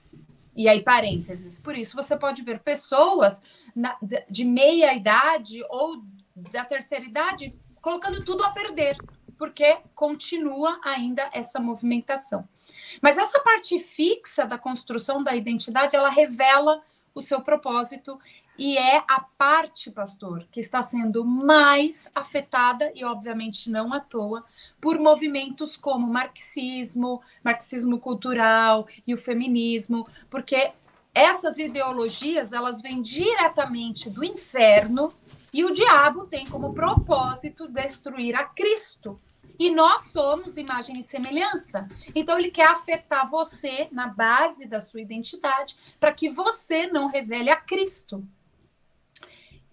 E aí, parênteses, por isso você pode ver pessoas na, de meia idade ou da terceira idade colocando tudo a perder, porque continua ainda essa movimentação. Mas essa parte fixa da construção da identidade, ela revela o seu propósito e é a parte, pastor, que está sendo mais afetada, e obviamente não à toa, por movimentos como marxismo, marxismo cultural e o feminismo, porque essas ideologias elas vêm diretamente do inferno e o diabo tem como propósito destruir a Cristo. E nós somos imagem e semelhança. Então ele quer afetar você na base da sua identidade para que você não revele a Cristo.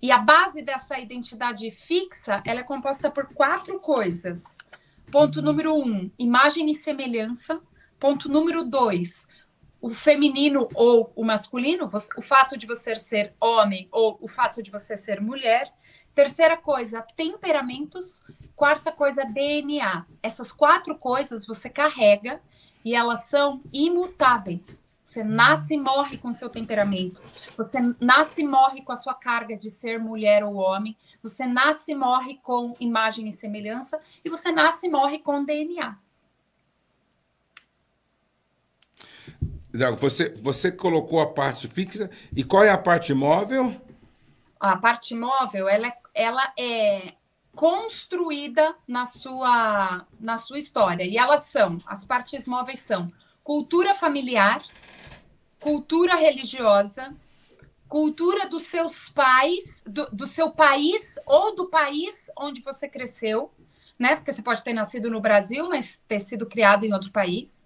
E a base dessa identidade fixa, ela é composta por quatro coisas. Ponto uhum. número um, imagem e semelhança. Ponto número dois, o feminino ou o masculino, o fato de você ser homem ou o fato de você ser mulher. Terceira coisa, temperamentos. Quarta coisa, DNA. Essas quatro coisas você carrega e elas são imutáveis. Você nasce e morre com seu temperamento. Você nasce e morre com a sua carga de ser mulher ou homem. Você nasce e morre com imagem e semelhança. E você nasce e morre com DNA.
Você, você colocou a parte fixa. E qual é a parte móvel?
A parte móvel, ela, é, ela é construída na sua, na sua história. E elas são, as partes móveis são cultura familiar, cultura religiosa, cultura dos seus pais, do, do seu país ou do país onde você cresceu, né? Porque você pode ter nascido no Brasil, mas ter sido criado em outro país.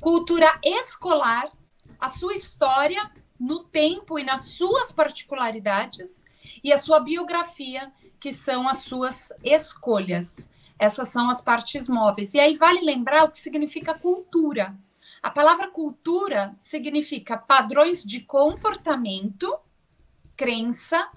Cultura escolar, a sua história no tempo e nas suas particularidades e a sua biografia, que são as suas escolhas. Essas são as partes móveis. E aí vale lembrar o que significa cultura. A palavra cultura significa padrões de comportamento, crença,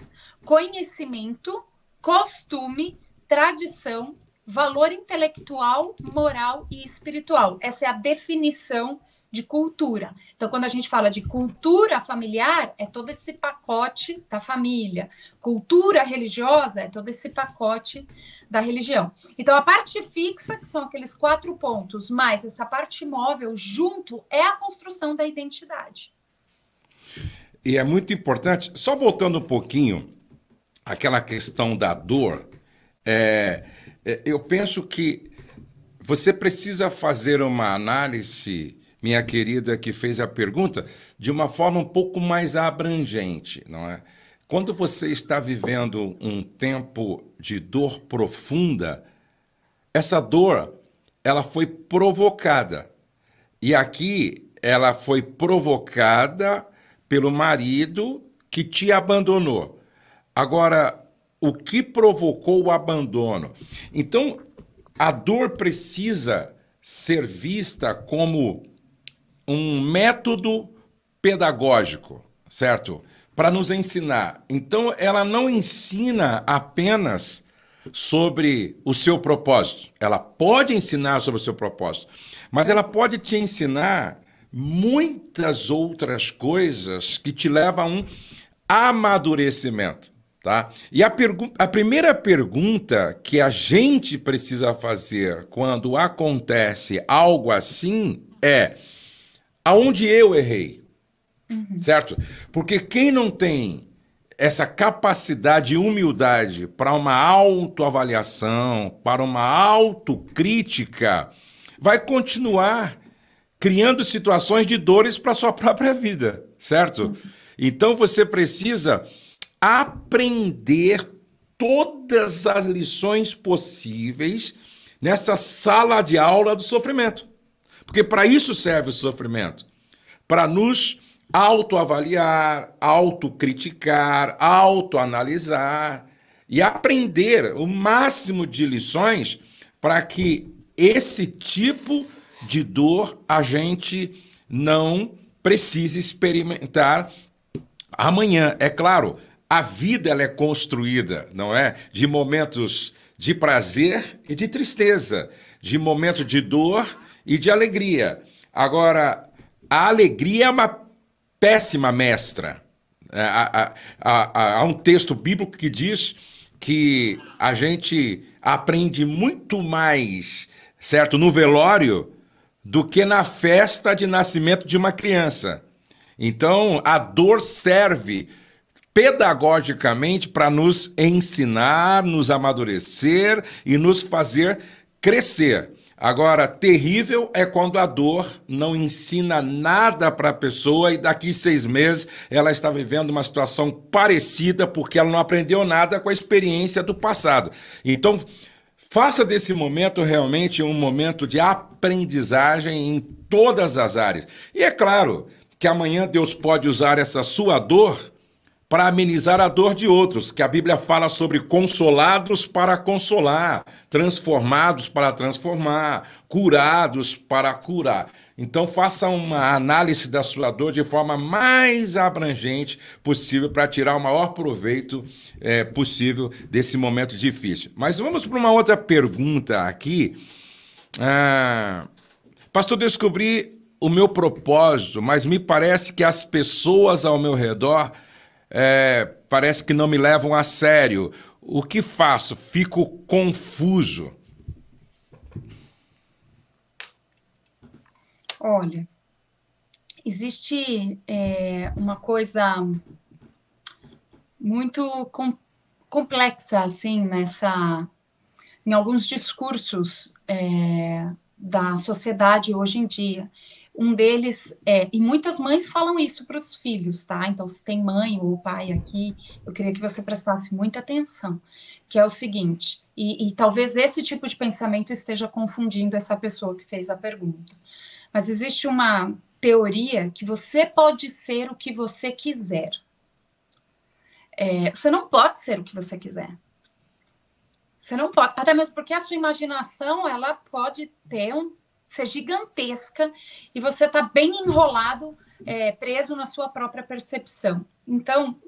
conhecimento, costume, tradição, valor intelectual, moral e espiritual. Essa é a definição de cultura. Então, quando a gente fala de cultura familiar, é todo esse pacote da família. Cultura religiosa é todo esse pacote da religião. Então, a parte fixa, que são aqueles quatro pontos, mais essa parte móvel junto, é a construção da identidade.
E é muito importante, só voltando um pouquinho, àquela questão da dor, é, é, eu penso que você precisa fazer uma análise minha querida, que fez a pergunta, de uma forma um pouco mais abrangente, não é? Quando você está vivendo um tempo de dor profunda, essa dor ela foi provocada. E aqui ela foi provocada pelo marido que te abandonou. Agora, o que provocou o abandono? Então, a dor precisa ser vista como um método pedagógico, certo? Para nos ensinar. Então, ela não ensina apenas sobre o seu propósito. Ela pode ensinar sobre o seu propósito, mas ela pode te ensinar muitas outras coisas que te levam a um amadurecimento, tá? E a, a primeira pergunta que a gente precisa fazer quando acontece algo assim é: aonde eu errei. Uhum. Certo? Porque quem não tem essa capacidade e humildade para uma autoavaliação, para uma autocrítica, vai continuar criando situações de dores para sua própria vida, certo? Uhum. Então você precisa aprender todas as lições possíveis nessa sala de aula do sofrimento. Porque para isso serve o sofrimento para nos autoavaliar, autocriticar, autoanalisar e aprender o máximo de lições para que esse tipo de dor a gente não precise experimentar amanhã. É claro, a vida ela é construída, não é? De momentos de prazer e de tristeza, de momento de dor e de alegria. Agora, a alegria é uma péssima mestra. Há, é, há, há um texto bíblico que diz que a gente aprende muito mais, certo, no velório do que na festa de nascimento de uma criança. Então, a dor serve pedagogicamente para nos ensinar, nos amadurecer e nos fazer crescer. Agora, terrível é quando a dor não ensina nada para a pessoa e daqui seis meses ela está vivendo uma situação parecida porque ela não aprendeu nada com a experiência do passado. Então, faça desse momento realmente um momento de aprendizagem em todas as áreas. E é claro que amanhã Deus pode usar essa sua dor para amenizar a dor de outros, que a Bíblia fala sobre consolados para consolar, transformados para transformar, curados para curar. Então faça uma análise da sua dor de forma mais abrangente possível para tirar o maior proveito é, possível desse momento difícil. Mas vamos para uma outra pergunta aqui. Ah, pastor, descobri o meu propósito, mas me parece que as pessoas ao meu redor é, parece que não me levam a sério. O que faço? Fico confuso.
Olha, existe é, uma coisa muito com, complexa assim nessa em alguns discursos é, da sociedade hoje em dia um deles é, e muitas mães falam isso para os filhos, tá? Então, se tem mãe ou pai aqui, eu queria que você prestasse muita atenção, que é o seguinte, e, e talvez esse tipo de pensamento esteja confundindo essa pessoa que fez a pergunta. Mas existe uma teoria que você pode ser o que você quiser. É, você não pode ser o que você quiser. Você não pode, até mesmo porque a sua imaginação ela pode ter um ser gigantesca e você está bem enrolado, é, preso na sua própria percepção. Então,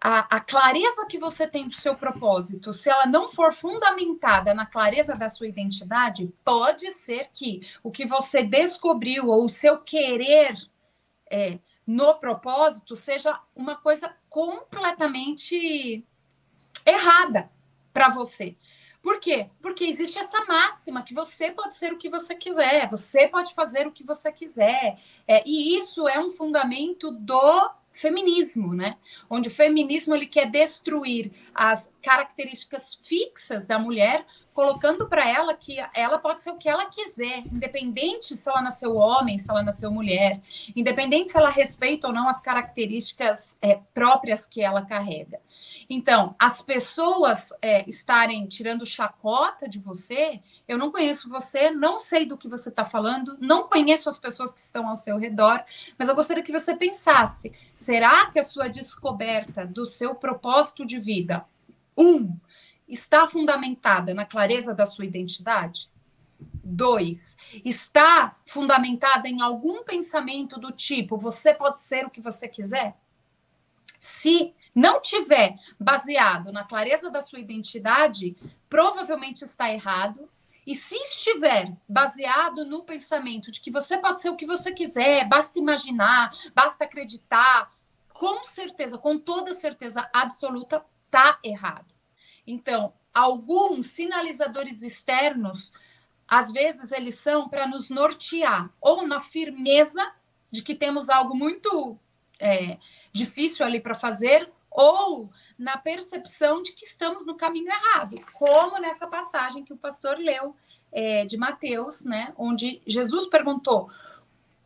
a, a, clareza que você tem do seu propósito, se ela não for fundamentada na clareza da sua identidade, pode ser que o que você descobriu ou o seu querer é, no propósito seja uma coisa completamente errada para você. Por quê? Porque existe essa máxima que você pode ser o que você quiser, você pode fazer o que você quiser. É, e isso é um fundamento do feminismo, né? Onde o feminismo ele quer destruir as características fixas da mulher, colocando para ela que ela pode ser o que ela quiser, independente se ela nasceu homem, se ela nasceu mulher, independente se ela respeita ou não as características é, próprias que ela carrega. Então, as pessoas é, estarem tirando chacota de você, eu não conheço você, não sei do que você está falando, não conheço as pessoas que estão ao seu redor, mas eu gostaria que você pensasse: será que a sua descoberta do seu propósito de vida, um, está fundamentada na clareza da sua identidade? Dois, está fundamentada em algum pensamento do tipo: você pode ser o que você quiser? Se não tiver baseado na clareza da sua identidade, provavelmente está errado. E se estiver baseado no pensamento de que você pode ser o que você quiser, basta imaginar, basta acreditar, com certeza, com toda certeza absoluta, está errado. Então, alguns sinalizadores externos, às vezes eles são para nos nortear ou na firmeza de que temos algo muito é, difícil ali para fazer, ou na percepção de que estamos no caminho errado, como nessa passagem que o pastor leu é, de Mateus, né, onde Jesus perguntou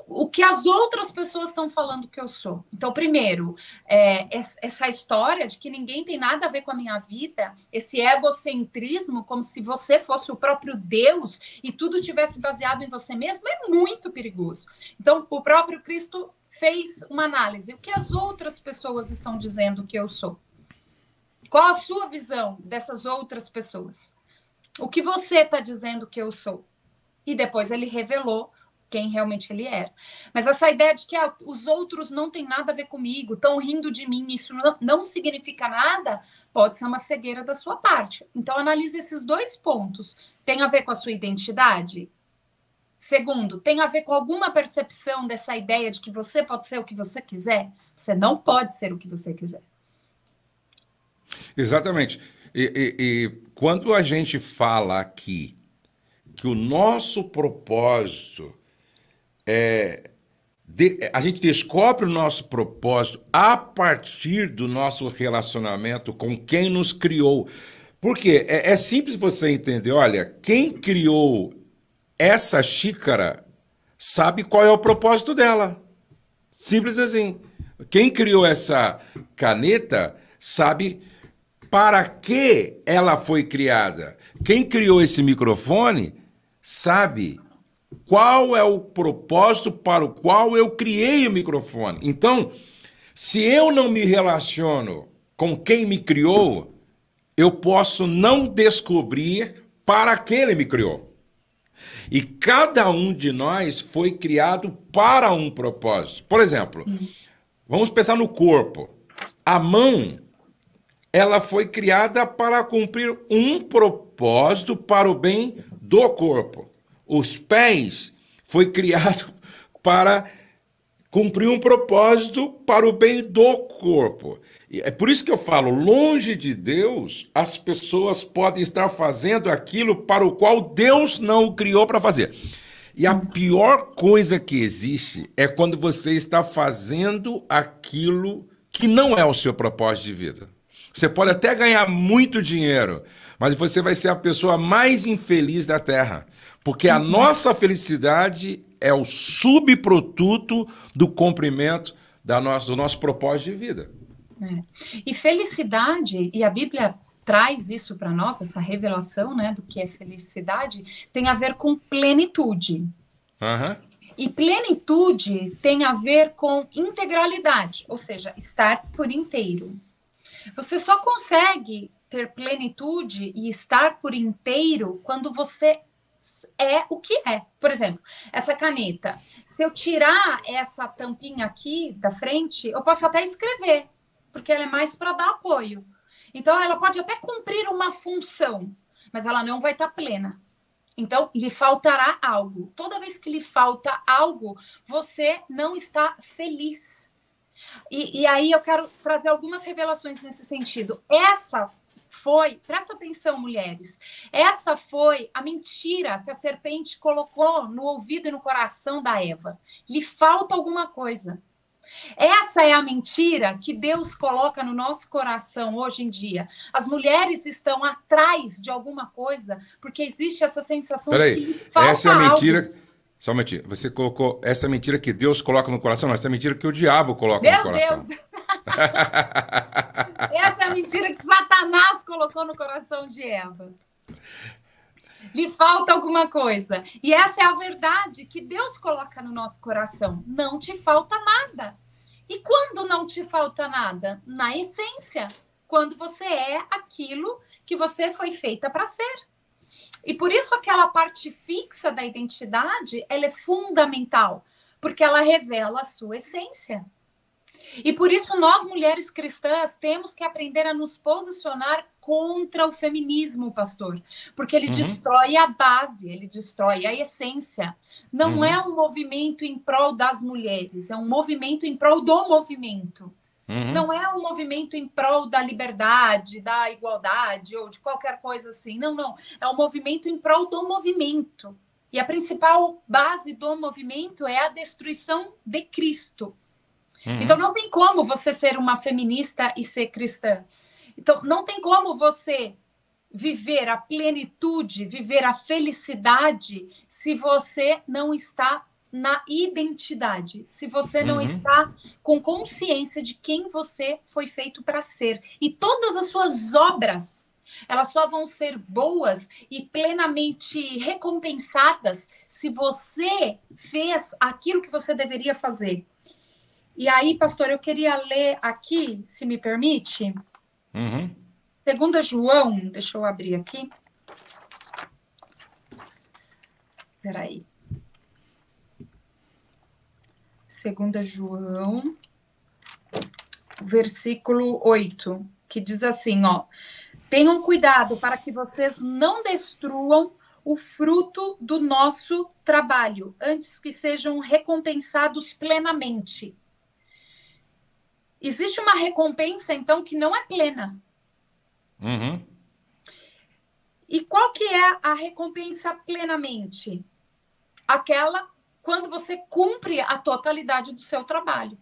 o que as outras pessoas estão falando que eu sou. Então, primeiro, é, essa história de que ninguém tem nada a ver com a minha vida, esse egocentrismo, como se você fosse o próprio Deus e tudo tivesse baseado em você mesmo, é muito perigoso. Então, o próprio Cristo fez uma análise. O que as outras pessoas estão dizendo que eu sou? Qual a sua visão dessas outras pessoas? O que você está dizendo que eu sou? E depois ele revelou quem realmente ele era. Mas essa ideia de que ah, os outros não têm nada a ver comigo, estão rindo de mim, isso não, não significa nada, pode ser uma cegueira da sua parte. Então analise esses dois pontos. Tem a ver com a sua identidade? Segundo, tem a ver com alguma percepção dessa ideia de que você pode ser o que você quiser? Você não pode ser o que você quiser.
Exatamente. E, e, e quando a gente fala aqui que o nosso propósito é. De, a gente descobre o nosso propósito a partir do nosso relacionamento com quem nos criou. Porque é, é simples você entender: olha, quem criou essa xícara sabe qual é o propósito dela. Simples assim. Quem criou essa caneta sabe para que ela foi criada. Quem criou esse microfone sabe qual é o propósito para o qual eu criei o microfone. Então, se eu não me relaciono com quem me criou, eu posso não descobrir para que ele me criou. E cada um de nós foi criado para um propósito. Por exemplo, vamos pensar no corpo. A mão, ela foi criada para cumprir um propósito para o bem do corpo. Os pés foi criado para cumprir um propósito para o bem do corpo. É por isso que eu falo, longe de Deus, as pessoas podem estar fazendo aquilo para o qual Deus não o criou para fazer. E a pior coisa que existe é quando você está fazendo aquilo que não é o seu propósito de vida. Você pode até ganhar muito dinheiro, mas você vai ser a pessoa mais infeliz da Terra. Porque a nossa felicidade é o subproduto do cumprimento da nossa, do nosso propósito de vida.
É. E felicidade, e a Bíblia traz isso para nós, essa revelação né, do que é felicidade, tem a ver com plenitude. Uhum. E plenitude tem a ver com integralidade, ou seja, estar por inteiro. Você só consegue ter plenitude e estar por inteiro quando você é o que é. Por exemplo, essa caneta. Se eu tirar essa tampinha aqui da frente, eu posso até escrever, porque ela é mais para dar apoio. Então, ela pode até cumprir uma função, mas ela não vai estar tá plena. Então, lhe faltará algo. Toda vez que lhe falta algo, você não está feliz. E, e aí eu quero trazer algumas revelações nesse sentido. Essa foi, presta atenção, mulheres, essa foi a mentira que a serpente colocou no ouvido e no coração da Eva. Lhe falta alguma coisa. Essa é a mentira que Deus coloca no nosso coração hoje em dia. As mulheres estão atrás de alguma coisa porque existe essa sensação Peraí, de que falta essa é a mentira. Algo.
Só uma mentira. Você colocou essa mentira que Deus coloca no coração, não, essa é mentira que o diabo coloca Meu no coração. Meu Deus!
essa é a mentira que Satanás colocou no coração de Eva lhe falta alguma coisa. E essa é a verdade que Deus coloca no nosso coração. Não te falta nada. E quando não te falta nada? Na essência, quando você é aquilo que você foi feita para ser. E por isso aquela parte fixa da identidade, ela é fundamental, porque ela revela a sua essência. E por isso nós, mulheres cristãs, temos que aprender a nos posicionar contra o feminismo, pastor, porque ele uhum. destrói a base, ele destrói a essência. Não uhum. é um movimento em prol das mulheres, é um movimento em prol do movimento. Uhum. Não é um movimento em prol da liberdade, da igualdade ou de qualquer coisa assim. Não, não. É um movimento em prol do movimento. E a principal base do movimento é a destruição de Cristo. Uhum. Então não tem como você ser uma feminista e ser cristã. Então não tem como você viver a plenitude, viver a felicidade se você não está na identidade, se você não uhum. está com consciência de quem você foi feito para ser. E todas as suas obras, elas só vão ser boas e plenamente recompensadas se você fez aquilo que você deveria fazer. E aí, pastor, eu queria ler aqui, se me permite. Uhum. Segunda João, deixa eu abrir aqui. Peraí. Segunda João, versículo 8, que diz assim, ó. Tenham cuidado para que vocês não destruam o fruto do nosso trabalho, antes que sejam recompensados plenamente existe uma recompensa, então, que não é plena. Uhum. E qual que é a recompensa plenamente? Aquela quando você cumpre a totalidade do seu trabalho.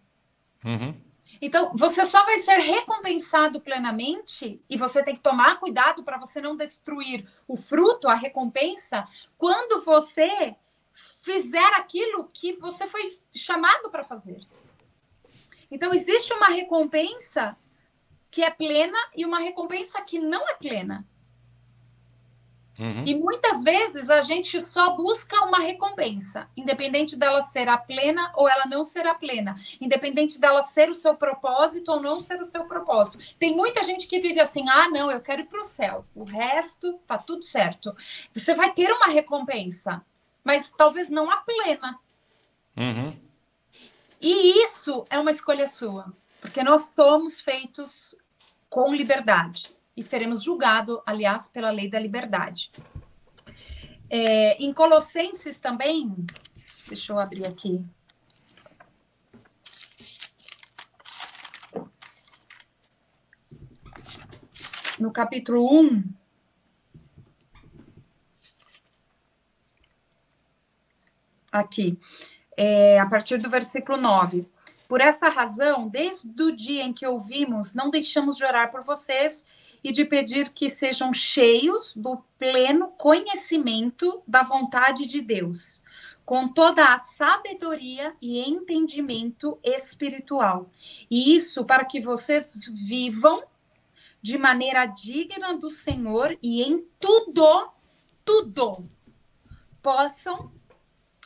Uhum. Então, você só vai ser recompensado plenamente e você tem que tomar cuidado para você não destruir o fruto, a recompensa, quando você fizer aquilo que você foi chamado para fazer. Então, existe uma recompensa que é plena e uma recompensa que não é plena. Uhum. E muitas vezes a gente só busca uma recompensa, independente dela ser a plena ou ela não ser a plena, independente dela ser o seu propósito ou não ser o seu propósito. Tem muita gente que vive assim: ah, não, eu quero ir para o céu, o resto tá tudo certo. Você vai ter uma recompensa, mas talvez não a plena. Uhum. E isso é uma escolha sua, porque nós somos feitos com liberdade e seremos julgados, aliás, pela lei da liberdade. É, em Colossenses também, deixa eu abrir aqui. No capítulo 1, aqui é, a partir do versículo 9. Por essa razão, desde o dia em que ouvimos, não deixamos de orar por vocês e de pedir que sejam cheios do pleno conhecimento da vontade de Deus, com toda a sabedoria e entendimento espiritual. E isso para que vocês vivam de maneira digna do Senhor e em tudo, tudo, possam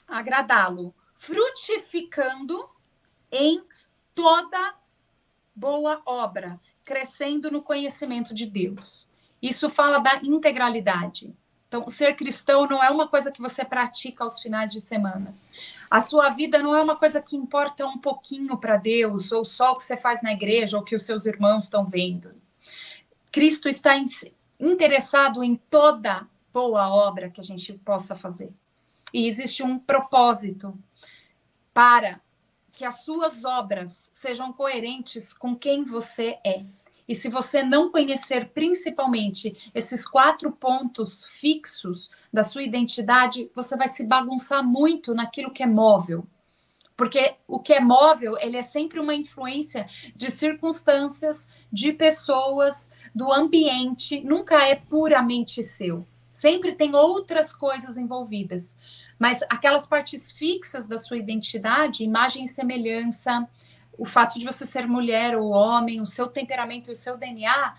agradá-lo frutificando em toda boa obra, crescendo no conhecimento de Deus. Isso fala da integralidade. Então, ser cristão não é uma coisa que você pratica aos finais de semana. A sua vida não é uma coisa que importa um pouquinho para Deus, ou só o que você faz na igreja, ou o que os seus irmãos estão vendo. Cristo está interessado em toda boa obra que a gente possa fazer. E existe um propósito para que as suas obras sejam coerentes com quem você é. E se você não conhecer principalmente esses quatro pontos fixos da sua identidade, você vai se bagunçar muito naquilo que é móvel. Porque o que é móvel, ele é sempre uma influência de circunstâncias, de pessoas, do ambiente, nunca é puramente seu. Sempre tem outras coisas envolvidas. Mas aquelas partes fixas da sua identidade, imagem e semelhança, o fato de você ser mulher ou homem, o seu temperamento e o seu DNA,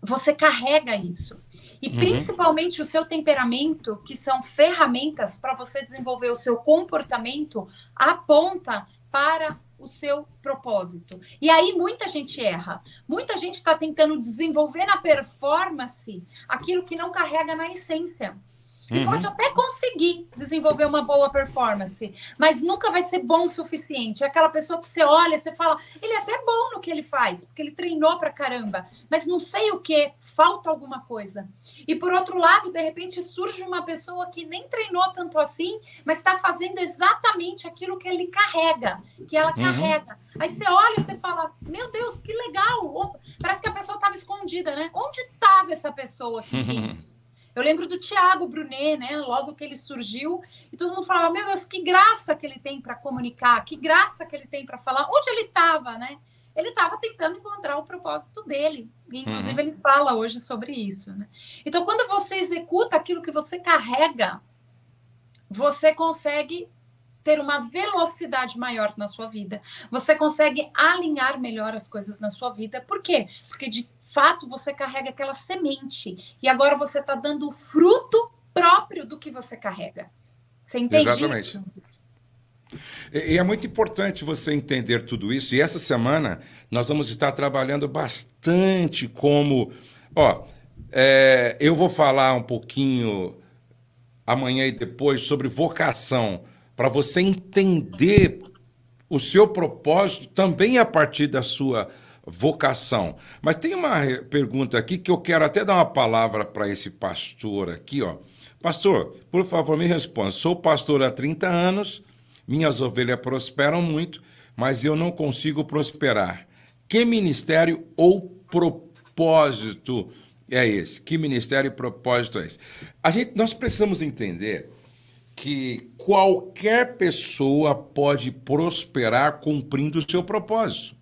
você carrega isso. E uhum. principalmente o seu temperamento, que são ferramentas para você desenvolver o seu comportamento, aponta para o seu propósito. E aí muita gente erra. Muita gente está tentando desenvolver na performance aquilo que não carrega na essência uhum. pode até conseguir desenvolver uma boa performance, mas nunca vai ser bom o suficiente. É aquela pessoa que você olha, você fala, ele é até bom no que ele faz, porque ele treinou pra caramba, mas não sei o que, falta alguma coisa. E por outro lado, de repente surge uma pessoa que nem treinou tanto assim, mas está fazendo exatamente aquilo que ele carrega, que ela uhum. carrega. Aí você olha e você fala, meu Deus, que legal! Parece que a pessoa estava escondida, né? Onde estava essa pessoa
que
Eu lembro do Tiago Brunet, né? Logo que ele surgiu, e todo mundo falava: Meu Deus, que graça que ele tem para comunicar, que graça que ele tem para falar. Onde ele estava, né? Ele estava tentando encontrar o propósito dele. E, inclusive, uhum. ele fala hoje sobre isso. Né? Então, quando você executa aquilo que você carrega, você consegue ter uma velocidade maior na sua vida. Você consegue alinhar melhor as coisas na sua vida. Por quê? Porque de fato você carrega aquela semente e agora você está dando o fruto próprio do que você carrega. Você entende? Exatamente. Isso?
E é muito importante você entender tudo isso. E essa semana nós vamos estar trabalhando bastante como. Ó, é, eu vou falar um pouquinho amanhã e depois sobre vocação, para você entender o seu propósito também a partir da sua vocação. Mas tem uma pergunta aqui que eu quero até dar uma palavra para esse pastor aqui, ó. Pastor, por favor, me responda. Sou pastor há 30 anos, minhas ovelhas prosperam muito, mas eu não consigo prosperar. Que ministério ou propósito é esse? Que ministério e propósito é esse? A gente, nós precisamos entender que qualquer pessoa pode prosperar cumprindo o seu propósito.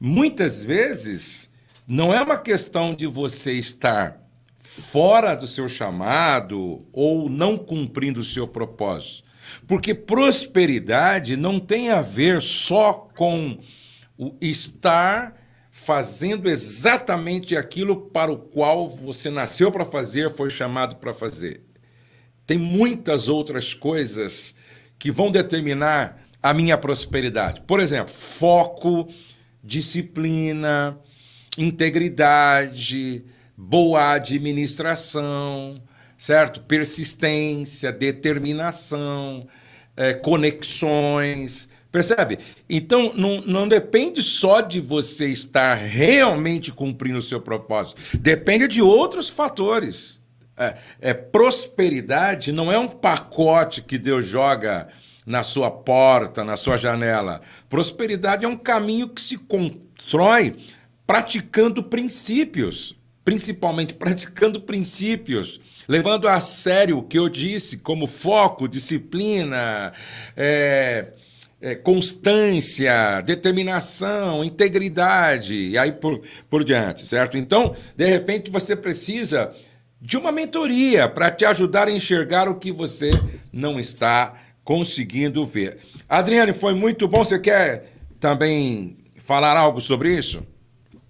Muitas vezes, não é uma questão de você estar fora do seu chamado ou não cumprindo o seu propósito. Porque prosperidade não tem a ver só com o estar fazendo exatamente aquilo para o qual você nasceu para fazer, foi chamado para fazer. Tem muitas outras coisas que vão determinar a minha prosperidade. Por exemplo, foco disciplina, integridade, boa administração, certo? Persistência, determinação, é, conexões. Percebe? Então, não, não depende só de você estar realmente cumprindo o seu propósito. Depende de outros fatores. É, é, prosperidade não é um pacote que Deus joga na sua porta, na sua janela. Prosperidade é um caminho que se constrói praticando princípios, principalmente praticando princípios, levando a sério o que eu disse, como foco, disciplina, é, é, constância, determinação, integridade, e aí por, por diante, certo? Então, de repente, você precisa de uma mentoria para te ajudar a enxergar o que você não está conseguindo ver. Adriane, foi muito bom. Você quer também falar algo sobre isso?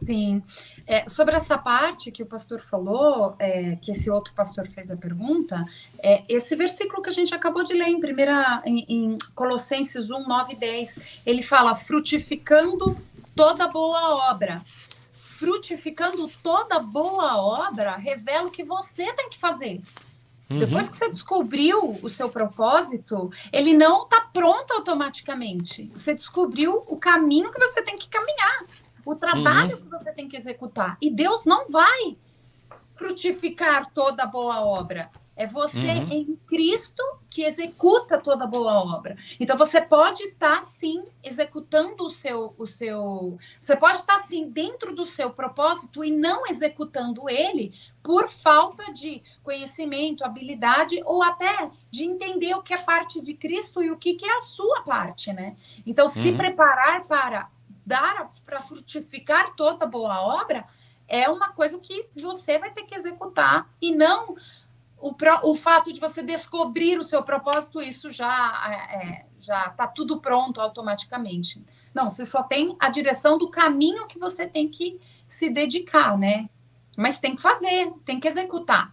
Sim. É, sobre essa parte que o pastor falou, é, que esse outro pastor fez a pergunta, é, esse versículo que a gente acabou de ler em, primeira, em, em Colossenses 1, 9 e 10, ele fala: frutificando toda boa obra. Frutificando toda boa obra revela o que você tem que fazer. Uhum. Depois que você descobriu o seu propósito, ele não está pronto automaticamente. Você descobriu o caminho que você tem que caminhar, o trabalho uhum. que você tem que executar. E Deus não vai frutificar toda boa obra. É você uhum. em Cristo que executa toda boa obra. Então você pode estar tá, sim executando o seu o seu você pode estar tá, sim dentro do seu propósito e não executando ele por falta de conhecimento, habilidade ou até de entender o que é parte de Cristo e o que, que é a sua parte, né? Então uhum. se preparar para dar para frutificar toda boa obra é uma coisa que você vai ter que executar e não o, pro, o fato de você descobrir o seu propósito, isso já é, é já está tudo pronto automaticamente. Não, você só tem a direção do caminho que você tem que se dedicar, né? Mas tem que fazer, tem que executar.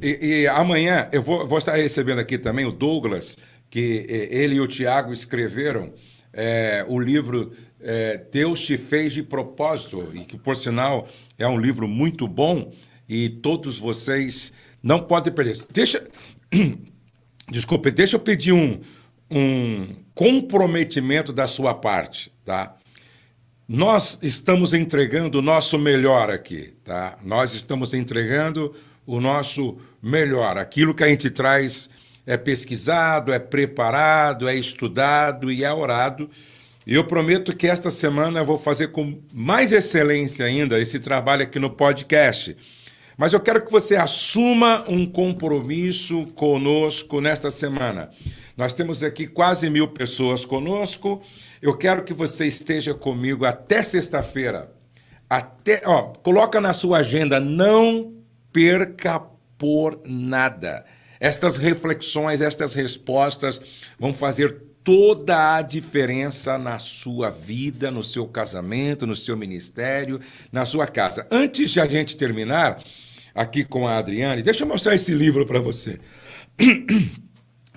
E, e amanhã eu vou, vou, estar recebendo aqui também o Douglas, que ele e o Tiago escreveram é, o livro é, Deus te fez de propósito, e que, por sinal, é um livro muito bom e todos vocês não podem perder. Deixa. Desculpe, deixa eu pedir um, um comprometimento da sua parte, tá? Nós estamos entregando o nosso melhor aqui, tá? Nós estamos entregando o nosso melhor. Aquilo que a gente traz é pesquisado, é preparado, é estudado e é orado. E eu prometo que esta semana eu vou fazer com mais excelência ainda esse trabalho aqui no podcast mas eu quero que você assuma um compromisso conosco nesta semana. Nós temos aqui quase mil pessoas conosco. Eu quero que você esteja comigo até sexta-feira. Até, ó, coloca na sua agenda, não perca por nada. Estas reflexões, estas respostas vão fazer toda a diferença na sua vida, no seu casamento, no seu ministério, na sua casa. Antes de a gente terminar, aqui com a Adriane. Deixa eu mostrar esse livro para você.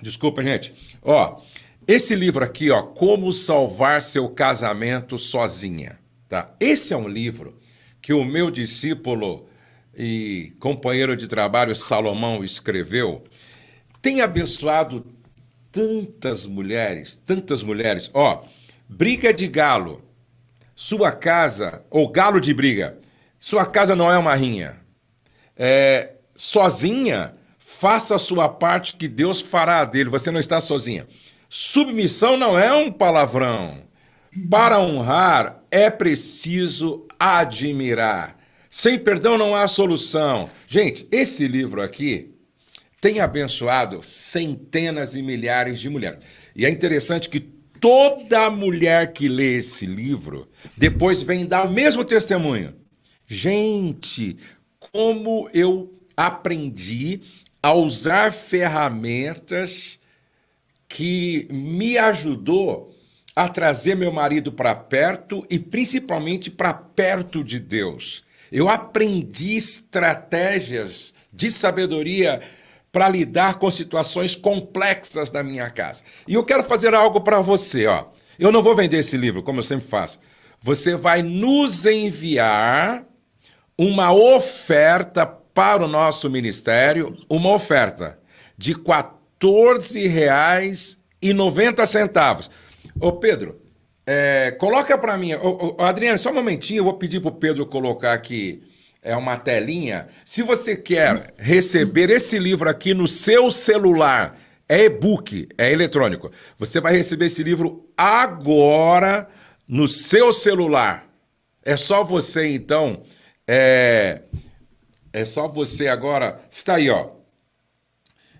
Desculpa, gente. Ó, esse livro aqui, ó, Como Salvar Seu Casamento Sozinha. Tá? Esse é um livro que o meu discípulo e companheiro de trabalho Salomão escreveu. Tem abençoado tantas mulheres, tantas mulheres. Ó, briga de galo. Sua casa, ou galo de briga. Sua casa não é uma rinha é, sozinha, faça a sua parte que Deus fará dele. Você não está sozinha. Submissão não é um palavrão. Para honrar é preciso admirar. Sem perdão não há solução. Gente, esse livro aqui tem abençoado centenas e milhares de mulheres. E é interessante que toda mulher que lê esse livro depois vem dar o mesmo testemunho. Gente, como eu aprendi a usar ferramentas que me ajudou a trazer meu marido para perto e principalmente para perto de Deus. Eu aprendi estratégias de sabedoria para lidar com situações complexas da minha casa. E eu quero fazer algo para você, ó. Eu não vou vender esse livro, como eu sempre faço. Você vai nos enviar uma oferta para o nosso ministério, uma oferta de R$ 14,90. Ô Pedro, é, coloca para mim, ô, ô, Adriano, só um momentinho, eu vou pedir para o Pedro colocar aqui é uma telinha. Se você quer receber esse livro aqui no seu celular, é e-book, é eletrônico. Você vai receber esse livro agora no seu celular. É só você então é, é só você agora. Está aí, ó.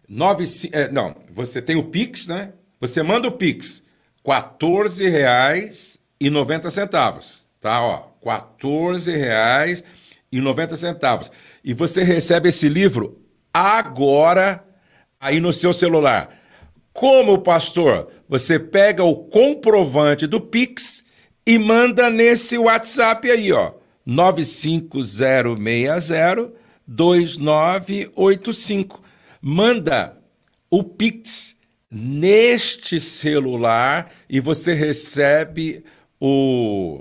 9, é, não, você tem o Pix, né? Você manda o Pix. R$14,90, Tá, ó. R$14,90. E você recebe esse livro agora aí no seu celular. Como, pastor? Você pega o comprovante do Pix e manda nesse WhatsApp aí, ó. 95060 2985. Manda o Pix neste celular e você recebe o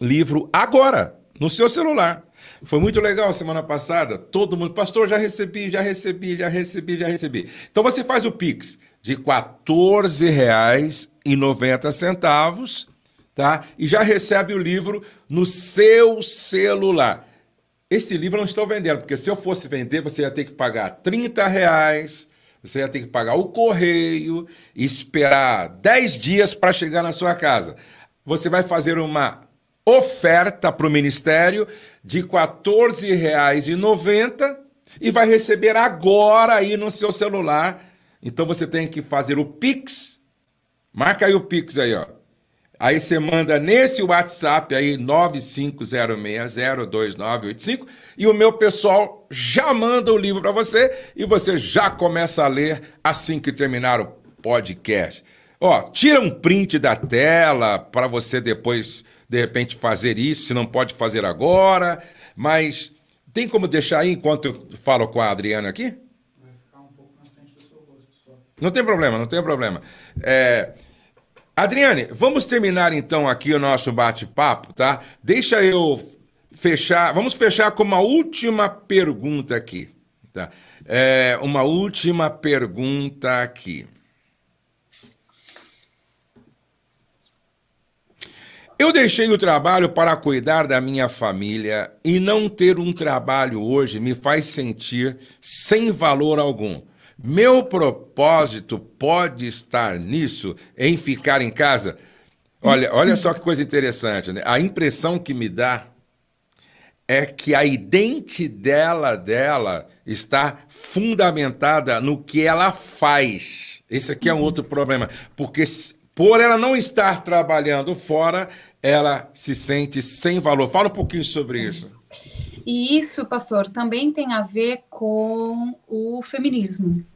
livro agora no seu celular. Foi muito legal semana passada, todo mundo, pastor, já recebi, já recebi, já recebi, já recebi. Então você faz o Pix de R$ 14,90 tá? E já recebe o livro no seu celular. Esse livro eu não estou vendendo, porque se eu fosse vender, você ia ter que pagar 30 reais, você ia ter que pagar o correio, esperar 10 dias para chegar na sua casa. Você vai fazer uma oferta para o ministério de R$ 14,90 e vai receber agora aí no seu celular. Então você tem que fazer o Pix. Marca aí o Pix aí, ó. Aí você manda nesse WhatsApp aí, 950602985, e o meu pessoal já manda o livro para você e você já começa a ler assim que terminar o podcast. Ó, tira um print da tela para você depois, de repente, fazer isso, se não pode fazer agora, mas tem como deixar aí enquanto eu falo com a Adriana aqui? Vai ficar um pouco na frente do seu rosto só. Não tem problema, não tem problema. É Adriane, vamos terminar então aqui o nosso bate-papo, tá? Deixa eu fechar. Vamos fechar com uma última pergunta aqui, tá? É, uma última pergunta aqui. Eu deixei o trabalho para cuidar da minha família e não ter um trabalho hoje me faz sentir sem valor algum. Meu propósito pode estar nisso, em ficar em casa. Olha, olha só que coisa interessante, né? A impressão que me dá é que a identidade dela está fundamentada no que ela faz. Esse aqui é um outro problema, porque por ela não estar trabalhando fora, ela se sente sem valor. Fala um pouquinho sobre isso.
E isso, pastor, também tem a ver com o feminismo.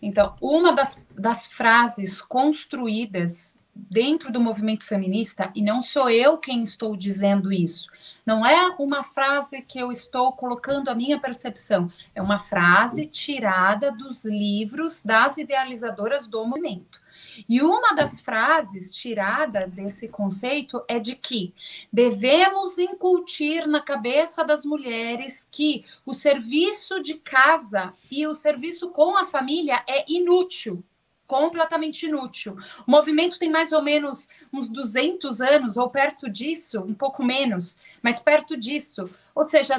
Então, uma das, das frases construídas dentro do movimento feminista, e não sou eu quem estou dizendo isso, não é uma frase que eu estou colocando a minha percepção, é uma frase tirada dos livros das idealizadoras do movimento. E uma das frases tirada desse conceito é de que devemos incutir na cabeça das mulheres que o serviço de casa e o serviço com a família é inútil completamente inútil. O movimento tem mais ou menos uns 200 anos, ou perto disso, um pouco menos, mas perto disso. Ou seja,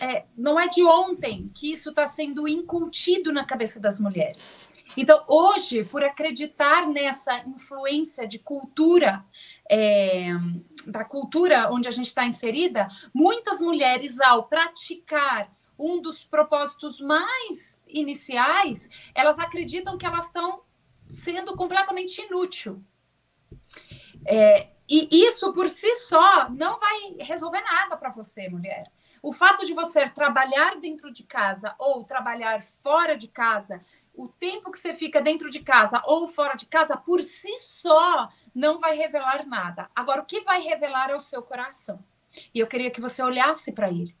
é, não é de ontem que isso está sendo incutido na cabeça das mulheres. Então, hoje, por acreditar nessa influência de cultura, é, da cultura onde a gente está inserida, muitas mulheres, ao praticar um dos propósitos mais iniciais, elas acreditam que elas estão sendo completamente inútil. É, e isso por si só não vai resolver nada para você, mulher. O fato de você trabalhar dentro de casa ou trabalhar fora de casa o tempo que você fica dentro de casa ou fora de casa, por si só, não vai revelar nada. Agora, o que vai revelar é o seu coração. E eu queria que você olhasse para ele.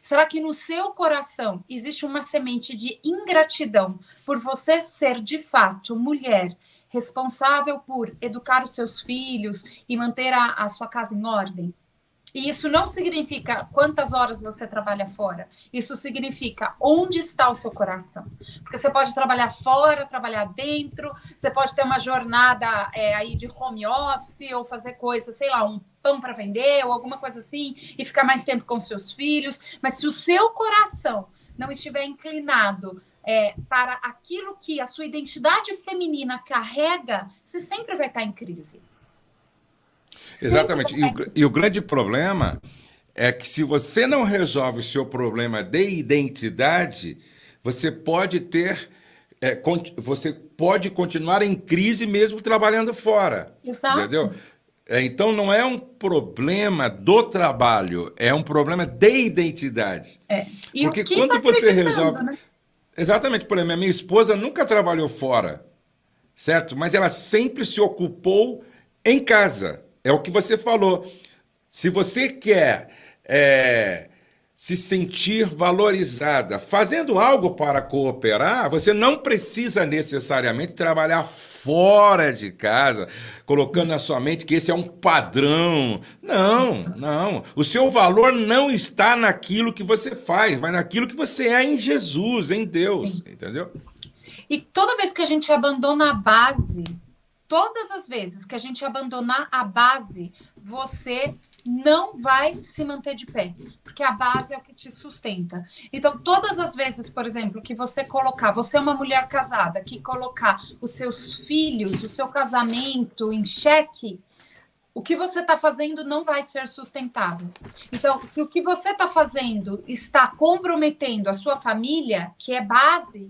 Será que no seu coração existe uma semente de ingratidão por você ser de fato mulher responsável por educar os seus filhos e manter a, a sua casa em ordem? E isso não significa quantas horas você trabalha fora. Isso significa onde está o seu coração. Porque você pode trabalhar fora, trabalhar dentro, você pode ter uma jornada é, aí de home office ou fazer coisa, sei lá, um pão para vender ou alguma coisa assim e ficar mais tempo com seus filhos. Mas se o seu coração não estiver inclinado é, para aquilo que a sua identidade feminina carrega, você sempre vai estar em crise.
Exatamente. E o, e o grande problema é que se você não resolve o seu problema de identidade, você pode ter é, você pode continuar em crise mesmo trabalhando fora. Exato. Entendeu? É, então não é um problema do trabalho, é um problema de identidade.
É. E Porque quando tá você resolve. Né?
Exatamente, por exemplo, a minha esposa nunca trabalhou fora, certo? Mas ela sempre se ocupou em casa é o que você falou. Se você quer é, se sentir valorizada fazendo algo para cooperar, você não precisa necessariamente trabalhar fora de casa, colocando na sua mente que esse é um padrão. Não, não. O seu valor não está naquilo que você faz, mas naquilo que você é em Jesus, em Deus, entendeu?
E toda vez que a gente abandona a base Todas as vezes que a gente abandonar a base, você não vai se manter de pé, porque a base é o que te sustenta. Então, todas as vezes, por exemplo, que você colocar, você é uma mulher casada, que colocar os seus filhos, o seu casamento em xeque, o que você está fazendo não vai ser sustentável. Então, se o que você está fazendo está comprometendo a sua família, que é base,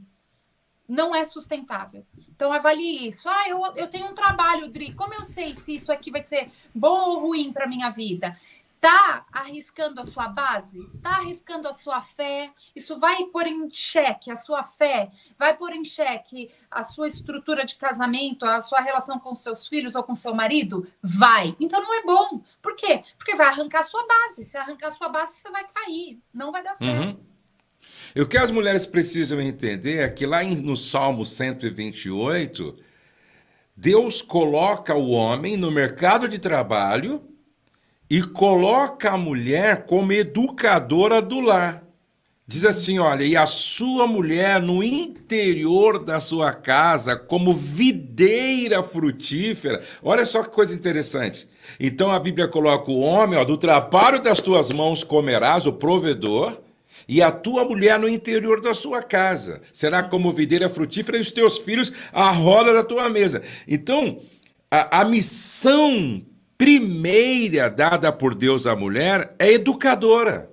não é sustentável. Então, avalie isso. Ah, eu, eu tenho um trabalho, Dri. Como eu sei se isso aqui vai ser bom ou ruim para minha vida? Tá arriscando a sua base? Tá arriscando a sua fé? Isso vai pôr em xeque a sua fé? Vai pôr em xeque a sua estrutura de casamento, a sua relação com seus filhos ou com seu marido? Vai. Então não é bom. Por quê? Porque vai arrancar a sua base. Se arrancar a sua base, você vai cair. Não vai dar uhum.
certo. Uhum. E o que as mulheres precisam entender é que lá no Salmo 128, Deus coloca o homem no mercado de trabalho e coloca a mulher como educadora do lar. Diz assim: olha, e a sua mulher no interior da sua casa, como videira frutífera. Olha só que coisa interessante. Então a Bíblia coloca o homem, ó, do trabalho das tuas mãos comerás, o provedor e a tua mulher no interior da sua casa. Será como videira frutífera e os teus filhos à roda da tua mesa. Então, a, a missão primeira dada por Deus à mulher é educadora.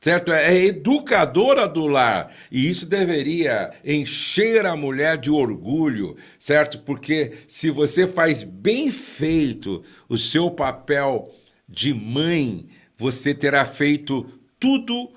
Certo? É educadora do lar. E isso deveria encher a mulher de orgulho, certo? Porque se você faz bem feito o seu papel de mãe, você terá feito tudo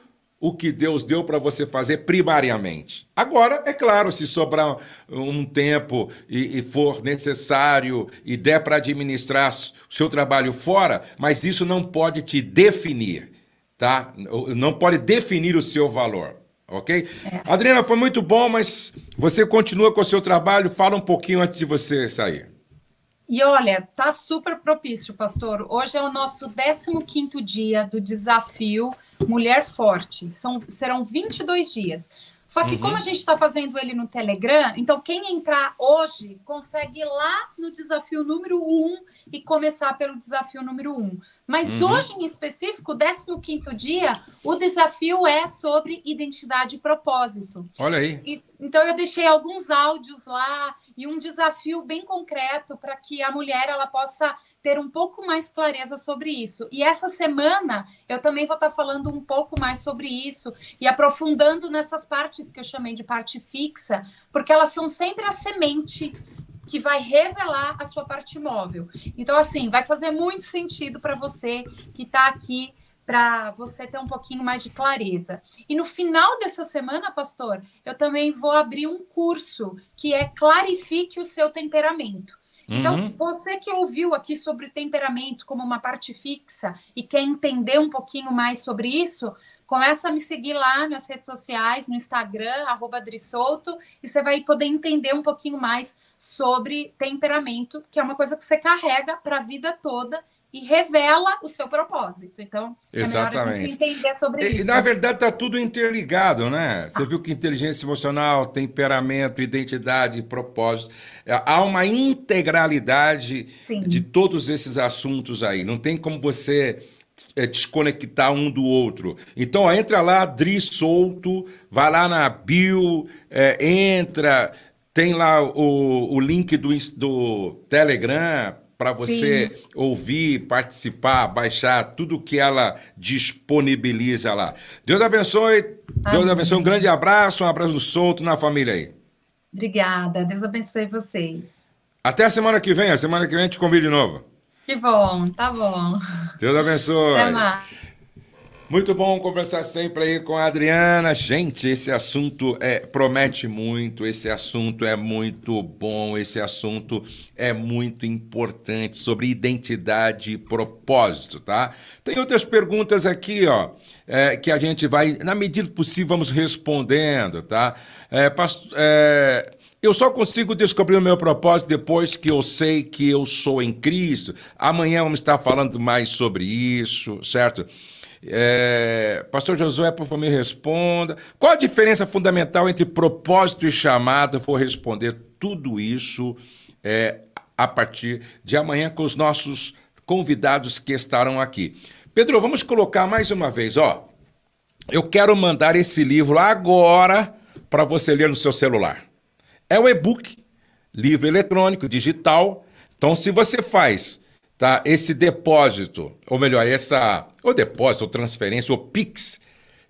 o que Deus deu para você fazer primariamente. Agora, é claro, se sobrar um tempo e, e for necessário e der para administrar o seu trabalho fora, mas isso não pode te definir, tá? Não pode definir o seu valor. Ok? É. Adriana, foi muito bom, mas você continua com o seu trabalho. Fala um pouquinho antes de você sair.
E olha, tá super propício, pastor. Hoje é o nosso 15 quinto dia do desafio Mulher Forte. São, serão 22 dias. Só que, uhum. como a gente está fazendo ele no Telegram, então quem entrar hoje consegue ir lá no desafio número 1 e começar pelo desafio número 1. Mas uhum. hoje, em específico, 15 dia, o desafio é sobre identidade e propósito. Olha aí. E, então, eu deixei alguns áudios lá e um desafio bem concreto para que a mulher ela possa ter um pouco mais clareza sobre isso. E essa semana eu também vou estar falando um pouco mais sobre isso e aprofundando nessas partes que eu chamei de parte fixa, porque elas são sempre a semente que vai revelar a sua parte móvel. Então, assim, vai fazer muito sentido para você que está aqui para você ter um pouquinho mais de clareza. E no final dessa semana, pastor, eu também vou abrir um curso que é Clarifique o seu temperamento. Então, uhum. Então, você que ouviu aqui sobre temperamento como uma parte fixa e quer entender um pouquinho mais sobre isso, começa a me seguir lá nas redes sociais, no Instagram, arroba Drissolto, e você vai poder entender um pouquinho mais sobre temperamento, que é uma coisa que você carrega para a vida toda e revela o seu propósito. Então, Exatamente. é melhor entender sobre e, isso. Na verdade,
está tudo interligado, né? Você ah. viu que inteligência emocional, temperamento, identidade, propósito. É, há uma integralidade Sim. de todos esses assuntos aí. Não tem como você é, desconectar um do outro. Então, ó, entra lá, Dri Solto, vai lá na bio, é, entra, tem lá o, o link do, do Telegram, para você Sim. ouvir, participar, baixar tudo que ela disponibiliza lá. Deus abençoe. Amém. Deus abençoe. Um grande abraço, um abraço solto na família aí.
Obrigada. Deus abençoe vocês.
Até a semana que vem. A semana que vem eu te convido de novo.
Que bom, tá bom.
Deus abençoe. Até mais. Muito bom conversar sempre aí com a Adriana. Gente, esse assunto é, promete muito, esse assunto é muito bom, esse assunto é muito importante sobre identidade e propósito, tá? Tem outras perguntas aqui, ó, é, que a gente vai, na medida possível, vamos respondendo, tá? É, pasto, é, eu só consigo descobrir o meu propósito depois que eu sei que eu sou em Cristo. Amanhã vamos estar falando mais sobre isso, certo? É, Pastor Josué, por favor, me responda. Qual a diferença fundamental entre propósito e chamada? Eu vou responder tudo isso é, a partir de amanhã com os nossos convidados que estarão aqui. Pedro, vamos colocar mais uma vez, ó. Eu quero mandar esse livro agora para você ler no seu celular. É um e-book, livro eletrônico, digital. Então, se você faz tá? Esse depósito, ou melhor, essa ou depósito, ou transferência, ou Pix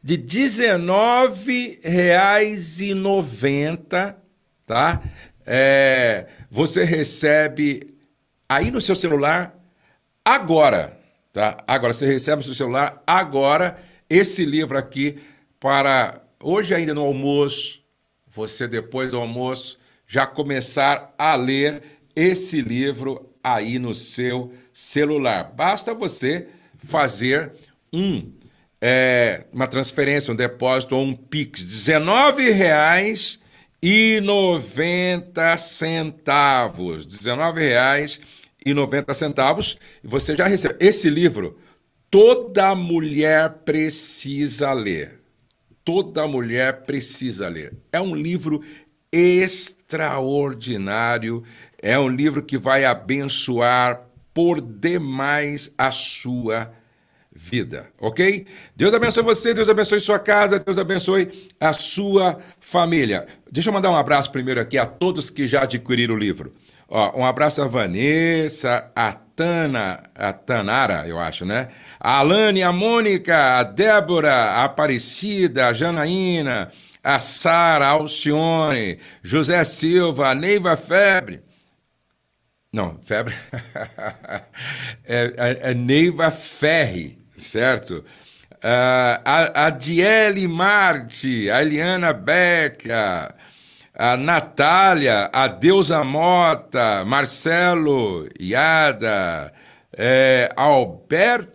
de R$19,90, tá? É, você recebe aí no seu celular agora, tá? Agora você recebe no seu celular agora esse livro aqui para hoje ainda no almoço, você depois do almoço já começar a ler esse livro aí no seu celular. Basta você fazer um, é, uma transferência, um depósito ou um Pix, R$19,90. e centavos, 19 reais e centavos, e você já recebe esse livro. Toda mulher precisa ler. Toda mulher precisa ler. É um livro extraordinário. É um livro que vai abençoar por demais a sua vida, ok? Deus abençoe você, Deus abençoe sua casa, Deus abençoe a sua família. Deixa eu mandar um abraço primeiro aqui a todos que já adquiriram o livro. Ó, um abraço a Vanessa, a Tana, a Tanara, eu acho, né? A Alane, a Mônica, a Débora, a Aparecida, a Janaína, a Sara Alcione, José Silva, Neiva Febre. Não, Febre. é, é, é, Neiva Ferre, certo? Uh, a, a Diele Marte, a Eliana Beca, a Natália, a Deusa Mota, Marcelo Iada, é, Alberto.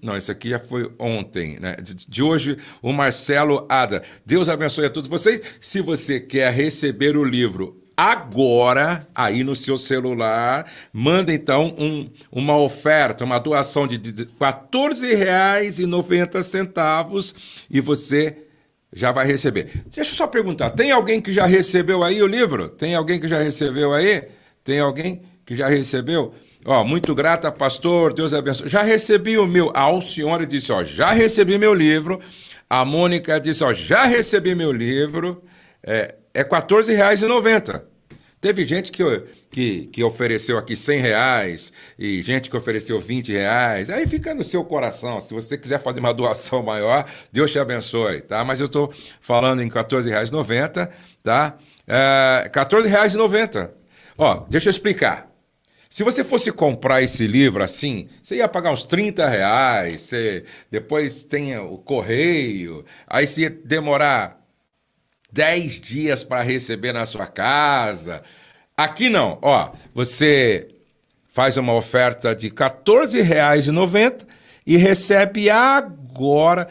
Não, esse aqui já foi ontem, né? De, hoje, o Marcelo Ada. Deus abençoe a todos vocês. Se você quer receber o livro agora, aí no seu celular, manda então um, uma oferta, uma doação de R$ 14,90 e você já vai receber. Deixa eu só perguntar: tem alguém que já recebeu aí o livro? Tem alguém que já recebeu aí? Tem alguém que já recebeu? Ó, muito grata, pastor, Deus abençoe. Já recebi o meu. A Alcione disse, ó, já recebi meu livro. A Mônica disse, ó, já recebi meu livro. É, é R$14,90. Teve gente que, que, que ofereceu aqui 100 reais e gente que ofereceu 20 reais. Aí fica no seu coração. Se você quiser fazer uma doação maior, Deus te abençoe, tá? Mas eu estou falando em R$14,90, tá? É, R$14,90. Ó, deixa eu explicar. Se você fosse comprar esse livro assim, você ia pagar uns 30 reais, você depois tem o correio, aí você ia demorar 10 dias para receber na sua casa. Aqui não, ó, você faz uma oferta de R$ 14,90 e recebe agora.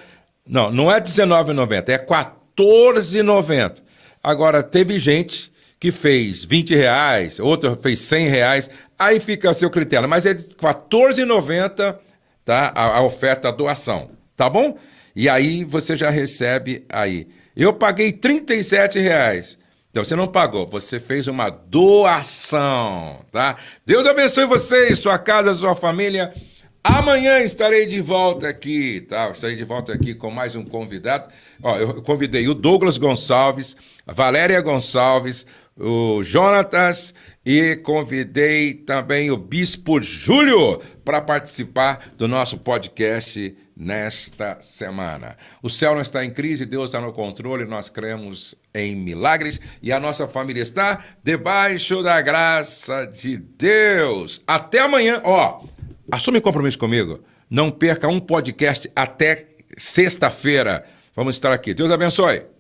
Não, não é R$19,90, é R$14,90. Agora, teve gente que fez 20 reais, outro fez 100 reais, aí fica a seu critério. Mas é de R$14,90 tá? a, a oferta, a doação, tá bom? E aí você já recebe aí. Eu paguei 37 reais. Então você não pagou, você fez uma doação, tá? Deus abençoe vocês, sua casa, sua família. Amanhã estarei de volta aqui, tá? Estarei de volta aqui com mais um convidado. Ó, eu convidei o Douglas Gonçalves, a Valéria Gonçalves, o Jonatas e convidei também o Bispo Júlio para participar do nosso podcast nesta semana. O céu não está em crise, Deus está no controle, nós cremos em milagres e a nossa família está debaixo da graça de Deus. Até amanhã, ó, assume compromisso comigo. Não perca um podcast até sexta-feira. Vamos estar aqui. Deus abençoe.